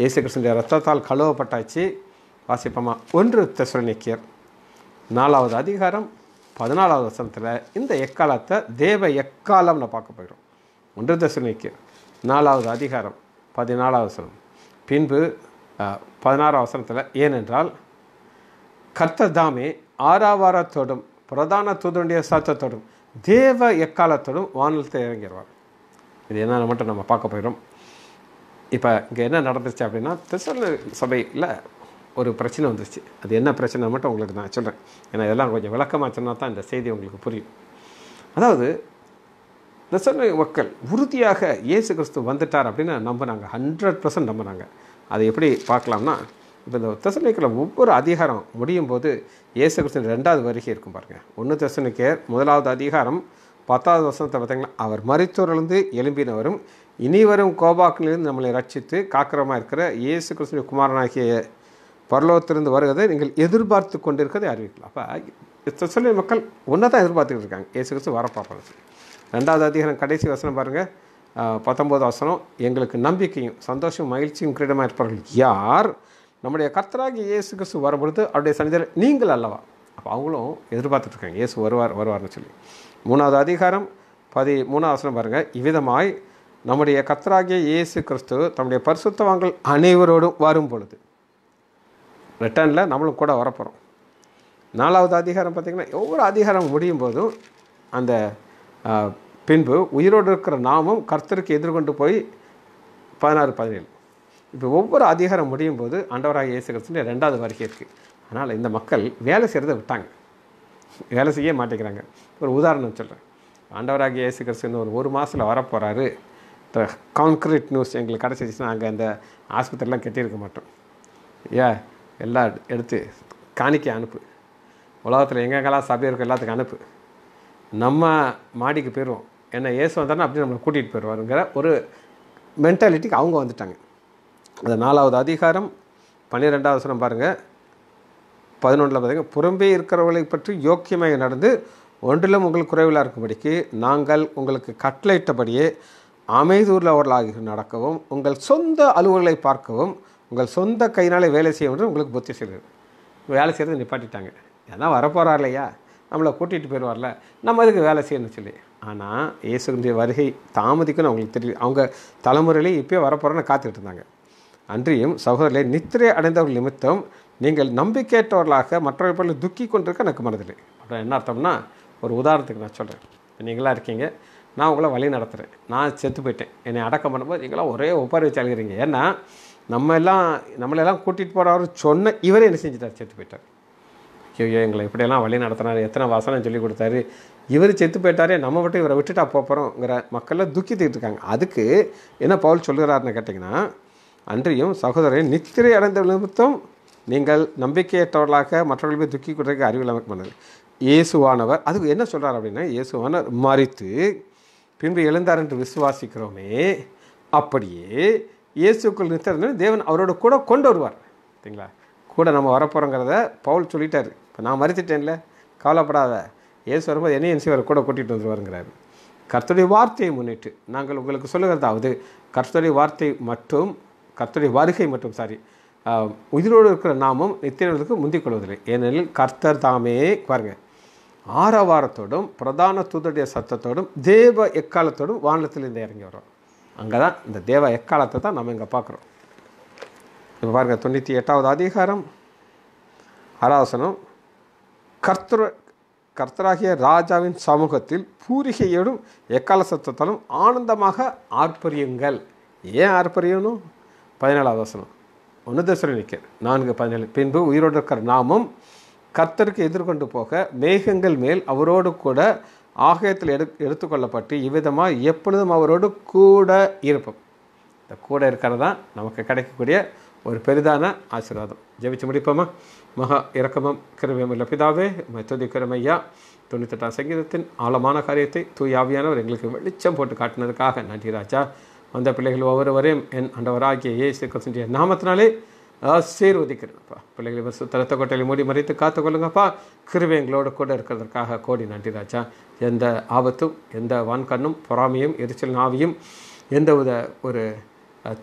இயேசு கிருஷ்ணனுடைய ரத்தத்தால் கழுவப்பட்டாச்சு வாசிப்போமா ஒன்று தெசுரனிக்கியர் நாலாவது அதிகாரம் பதினாலாவது வசனத்தில் இந்த எக்காலத்தை தேவ எக்காலம்னு பார்க்க போயிடும் ஒன்று தெசுரனிக்கியர் நாலாவது அதிகாரம் பதினாலாவது வசனம் பின்பு பதினாறாவது வசனத்தில் ஏனென்றால் கர்த்ததாமே தாமே ஆறாவாரத்தோடும் பிரதான தூதனுடைய சத்தத்தோடும் தேவ எக்காலத்தோடும் வானலத்தை இறங்கிடுவார் இது என்னென்ன மட்டும் நம்ம பார்க்க போயிடும் இப்போ இங்கே என்ன நடந்துச்சு அப்படின்னா திருச்சூர் சபையில் ஒரு பிரச்சனை வந்துருச்சு அது என்ன பிரச்சனை மட்டும் உங்களுக்கு நான் சொல்கிறேன் ஏன்னா இதெல்லாம் கொஞ்சம் விளக்கமாக சொன்னால் தான் இந்த செய்தி உங்களுக்கு புரியும் அதாவது நசர்வை மக்கள் உறுதியாக இயேசு கிறிஸ்து வந்துட்டார் அப்படின்னு நம்பினாங்க ஹண்ட்ரட் பர்சன்ட் நம்பினாங்க அதை எப்படி பார்க்கலாம்னா இப்போ இந்த தசனிக்கில் ஒவ்வொரு அதிகாரம் முடியும் போது இயேசு கிறிஸ்து ரெண்டாவது வருகை இருக்கும் பாருங்கள் ஒன்று தசனிக்கேர் முதலாவது அதிகாரம் பத்தாவது வருஷத்தை பார்த்தீங்கன்னா அவர் மருத்துவர்லேருந்து எழும்பினவரும் இனிவரும் கோபாக்கிலிருந்து நம்மளை ரட்சித்து காக்கிரமாக இருக்கிற இயேசு கிறிஸ்துவின் குமாரனாகிய பரலோகத்திலிருந்து வருவதை நீங்கள் எதிர்பார்த்து கொண்டிருக்கிறதை அறிவிக்கலாம் அப்போ தசனை மக்கள் ஒன்றை தான் எதிர்பார்த்துக்கிட்டு இருக்காங்க இயேசு கிறிஸ்து வர பார்ப்பாங்க ரெண்டாவது அதிகாரம் கடைசி வசனம் பாருங்கள் பத்தொம்போது வசனம் எங்களுக்கு நம்பிக்கையும் சந்தோஷம் மகிழ்ச்சியும் கிரீடமாக இருப்பார்கள் யார் நம்முடைய கர்த்தராகி இயேசு கிறிஸ்து வரும்பொழுது அவருடைய சனிதர் நீங்கள் அல்லவா அப்போ அவங்களும் எதிர்பார்த்துட்ருக்காங்க இயேசு வருவார் வருவார்னு சொல்லி மூணாவது அதிகாரம் பதி மூணாவது வசனம் பாருங்கள் இவ்விதமாய் நம்முடைய கர்த்தராகிய இயேசு கிறிஸ்து தம்முடைய பரிசுத்தவாங்கள் அனைவரோடும் வரும் பொழுது ரிட்டர்னில் நம்மளும் கூட வரப்போகிறோம் நாலாவது அதிகாரம் பார்த்திங்கன்னா ஒவ்வொரு அதிகாரம் முடியும் போதும் அந்த பின்பு உயிரோடு இருக்கிற நாமும் கர்த்தருக்கு எதிர்கொண்டு போய் பதினாறு பதினேழு இப்போ ஒவ்வொரு அதிகாரம் முடியும் போது ஆண்டவராக இயேசு கிறிஸ்துடைய ரெண்டாவது வருகை இருக்குது அதனால் இந்த மக்கள் வேலை செய்கிறத விட்டாங்க வேலை செய்ய மாட்டேங்கிறாங்க ஒரு உதாரணம் சொல்கிறேன் ஆண்டவராக இயேசு கிறிஸ்துன்னு ஒரு ஒரு மாதத்தில் வரப்போகிறாரு இந்த கான்க்ரீட் நியூஸ் எங்களுக்கு கிடச்சிச்சின்னா அங்கே இந்த ஆஸ்பத்திரிலாம் கட்டியிருக்க மாட்டோம் ஏ எல்லாம் எடுத்து காணிக்க அனுப்பு உலகத்தில் எங்கெங்கெல்லாம் சபை இருக்கோ எல்லாத்துக்கும் அனுப்பு நம்ம மாடிக்கு போயிடுவோம் ஏன்னா ஏசு வந்தாலும் அப்படி நம்மளை கூட்டிகிட்டு போயிடுவாருங்கிற ஒரு மென்டாலிட்டிக்கு அவங்க வந்துட்டாங்க அந்த நாலாவது அதிகாரம் பன்னிரெண்டாவது வசனம் பாருங்கள் பதினொன்றில் பார்த்திங்க புறம்பே இருக்கிறவர்களை பற்றி யோக்கியமாக நடந்து ஒன்றிலும் உங்களுக்கு குறைவிலாக இருக்கும்படிக்கு நாங்கள் உங்களுக்கு கட்டளையிட்டபடியே அமைதூர்லவர்களாகி நடக்கவும் உங்கள் சொந்த அலுவல்களை பார்க்கவும் உங்கள் சொந்த கையினாலே வேலை செய்யும் உங்களுக்கு புத்தி செய்கிறது வேலை செய்கிறது நிப்பாட்டிட்டாங்க ஏன்னா வரப்போகிறார் இல்லையா நம்மளை கூட்டிகிட்டு போயிடுவார்ல நம்ம அதுக்கு வேலை செய்யணும்னு சொல்லி ஆனால் இயேசுடைய வருகை தாமதிக்கணும்னு அவங்களுக்கு தெரியல அவங்க தலைமுறையிலே இப்போ வரப்போகிறோன்னு காத்துக்கிட்டு இருந்தாங்க அன்றியும் சகோதரர்களை நித்திரை அடைந்தவர்கள் நிமித்தம் நீங்கள் நம்பிக்கையற்றவர்களாக மற்றவர்கள் பொருள் துக்கி கொண்டிருக்க எனக்கு மனதில்லை அப்புறம் என்ன அர்த்தம்னா ஒரு உதாரணத்துக்கு நான் சொல்கிறேன் நீங்களாக இருக்கீங்க நான் உங்களை வழி நடத்துகிறேன் நான் செத்து போயிட்டேன் என்னை அடக்கம் பண்ணும்போது நீங்களாம் ஒரே ஒப்பாரி வச்சு அழுகிறீங்க ஏன்னா நம்ம எல்லாம் நம்மளெல்லாம் கூட்டிகிட்டு போகிறவர் சொன்ன இவரே என்ன செஞ்சுட்டார் செத்து போயிட்டார் ஐயோ எங்களை இப்படியெல்லாம் வழி நடத்தினார் எத்தனை வாசனை சொல்லி கொடுத்தாரு இவர் செத்து போயிட்டாரே நம்ம மட்டும் இவரை விட்டுட்டா போகிறோங்கிற மக்கள்லாம் துக்கித்துக்கிட்டு இருக்காங்க அதுக்கு என்ன பவுல் சொல்கிறாருன்னு கேட்டிங்கன்னா அன்றையும் சகோதரன் நித்திரை அடைந்த நிமித்தம் நீங்கள் நம்பிக்கையற்றவர்களாக மற்றவர்கள் போய் துக்கி கொடுக்க அறிவில்லாமல் பண்ணது இயேசுவானவர் அதுக்கு என்ன சொல்கிறார் அப்படின்னா இயேசுவானவர் மறித்து பின்பு எழுந்தார் என்று விசுவாசிக்கிறோமே அப்படியே இயேசுக்குள் நித்திருந்தோம் தேவன் அவரோட கூட கொண்டு வருவார் சரிங்களா கூட நம்ம வரப்போகிறோங்கிறத பவுல் சொல்லிட்டாரு இப்போ நான் மறுத்துட்டேன்ல கவலைப்படாத ஏசு வரும்போது என் சிவர் கூட கூட்டிகிட்டு வந்துருவாருங்கிறாரு கர்த்தருடைய வார்த்தையை முன்னிட்டு நாங்கள் உங்களுக்கு சொல்லுகிறதாவது கர்த்தருடைய வார்த்தை மட்டும் கர்த்தருடைய வருகை மட்டும் சாரி உயிரோடு இருக்கிற நாமும் நித்தியர்களுக்கு முந்திக் கொள்வதில்லை ஏனெனில் கர்த்தர் தாமே பாருங்கள் ஆரவாரத்தோடும் பிரதான தூதருடைய சத்தத்தோடும் தேவ எக்காலத்தோடும் இருந்து இறங்கி வரும் அங்கே தான் இந்த தேவ எக்காலத்தை தான் நம்ம இங்கே பார்க்குறோம் இப்போ பாருங்கள் தொண்ணூற்றி எட்டாவது அதிகாரம் ஆராசனம் கர்த்தர் கர்த்தராகிய ராஜாவின் சமூகத்தில் பூரிகையோடும் எக்கால சத்தத்தாலும் ஆனந்தமாக ஆர்ப்பரியுங்கள் ஏன் ஆர்ப்பரியணும் பதினேழாவது வசனம் நிற்க நான்கு பதினேழு பின்பு உயிரோடு இருக்கிற நாமும் கர்த்தருக்கு எதிர்கொண்டு போக மேகங்கள் மேல் அவரோடு கூட ஆகயத்தில் எடு எடுத்துக்கொள்ளப்பட்டு இவ்விதமாக எப்பொழுதும் அவரோடு கூட இருப்போம் இந்த கூட இருக்கிறது தான் நமக்கு கிடைக்கக்கூடிய ஒரு பெரிதான ஆசீர்வாதம் ஜெபிச்சு முடிப்போமா மகா இரக்கமும் கிருமியமுள்ள பிதாவே உமை துதிக்கிறோம் ஐயா தொண்ணூத்தெட்டாம் சங்கீதத்தின் ஆழமான காரியத்தை தூயாவியானவர் எங்களுக்கு வெளிச்சம் போட்டு காட்டினதுக்காக நன்றி ராஜா வந்த பிள்ளைகள் ஒவ்வொருவரையும் என் அண்டவராகிய ஏசு கிறிஸ்துடைய நாமத்தினாலே ஆசீர்வதிக்கிறேன்ப்பா பிள்ளைகளை தரத்த கொட்டையில் மூடி மறைத்து காத்துக்கொள்ளுங்கப்பா கிருவை எங்களோட கூட இருக்கிறதுக்காக கோடி நன்றி ராஜா எந்த ஆபத்தும் எந்த வான்கண்ணும் பொறாமையும் எரிச்சல் நாவியும் வித ஒரு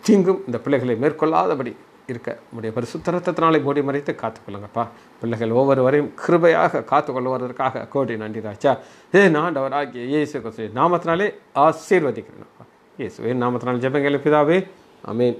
தீங்கும் இந்த பிள்ளைகளை மேற்கொள்ளாதபடி இருக்க முடியும் பரிசுத்த ரத்தத்தினாலே மூடி மறைத்து காத்துக்கொள்ளுங்கப்பா பிள்ளைகள் ஒவ்வொரு வரையும் கிருபையாக காத்துக்கொள்வதற்காக கோடி நன்றி ராஜா ஏ நாண்டவர் ஆகிய இயேசு நாமத்தினாலே ஆசீர்வதிக்கிறேன்ப்பா என் நாமத்தினால் ஜெபங்கள் பிதாவே அமீன்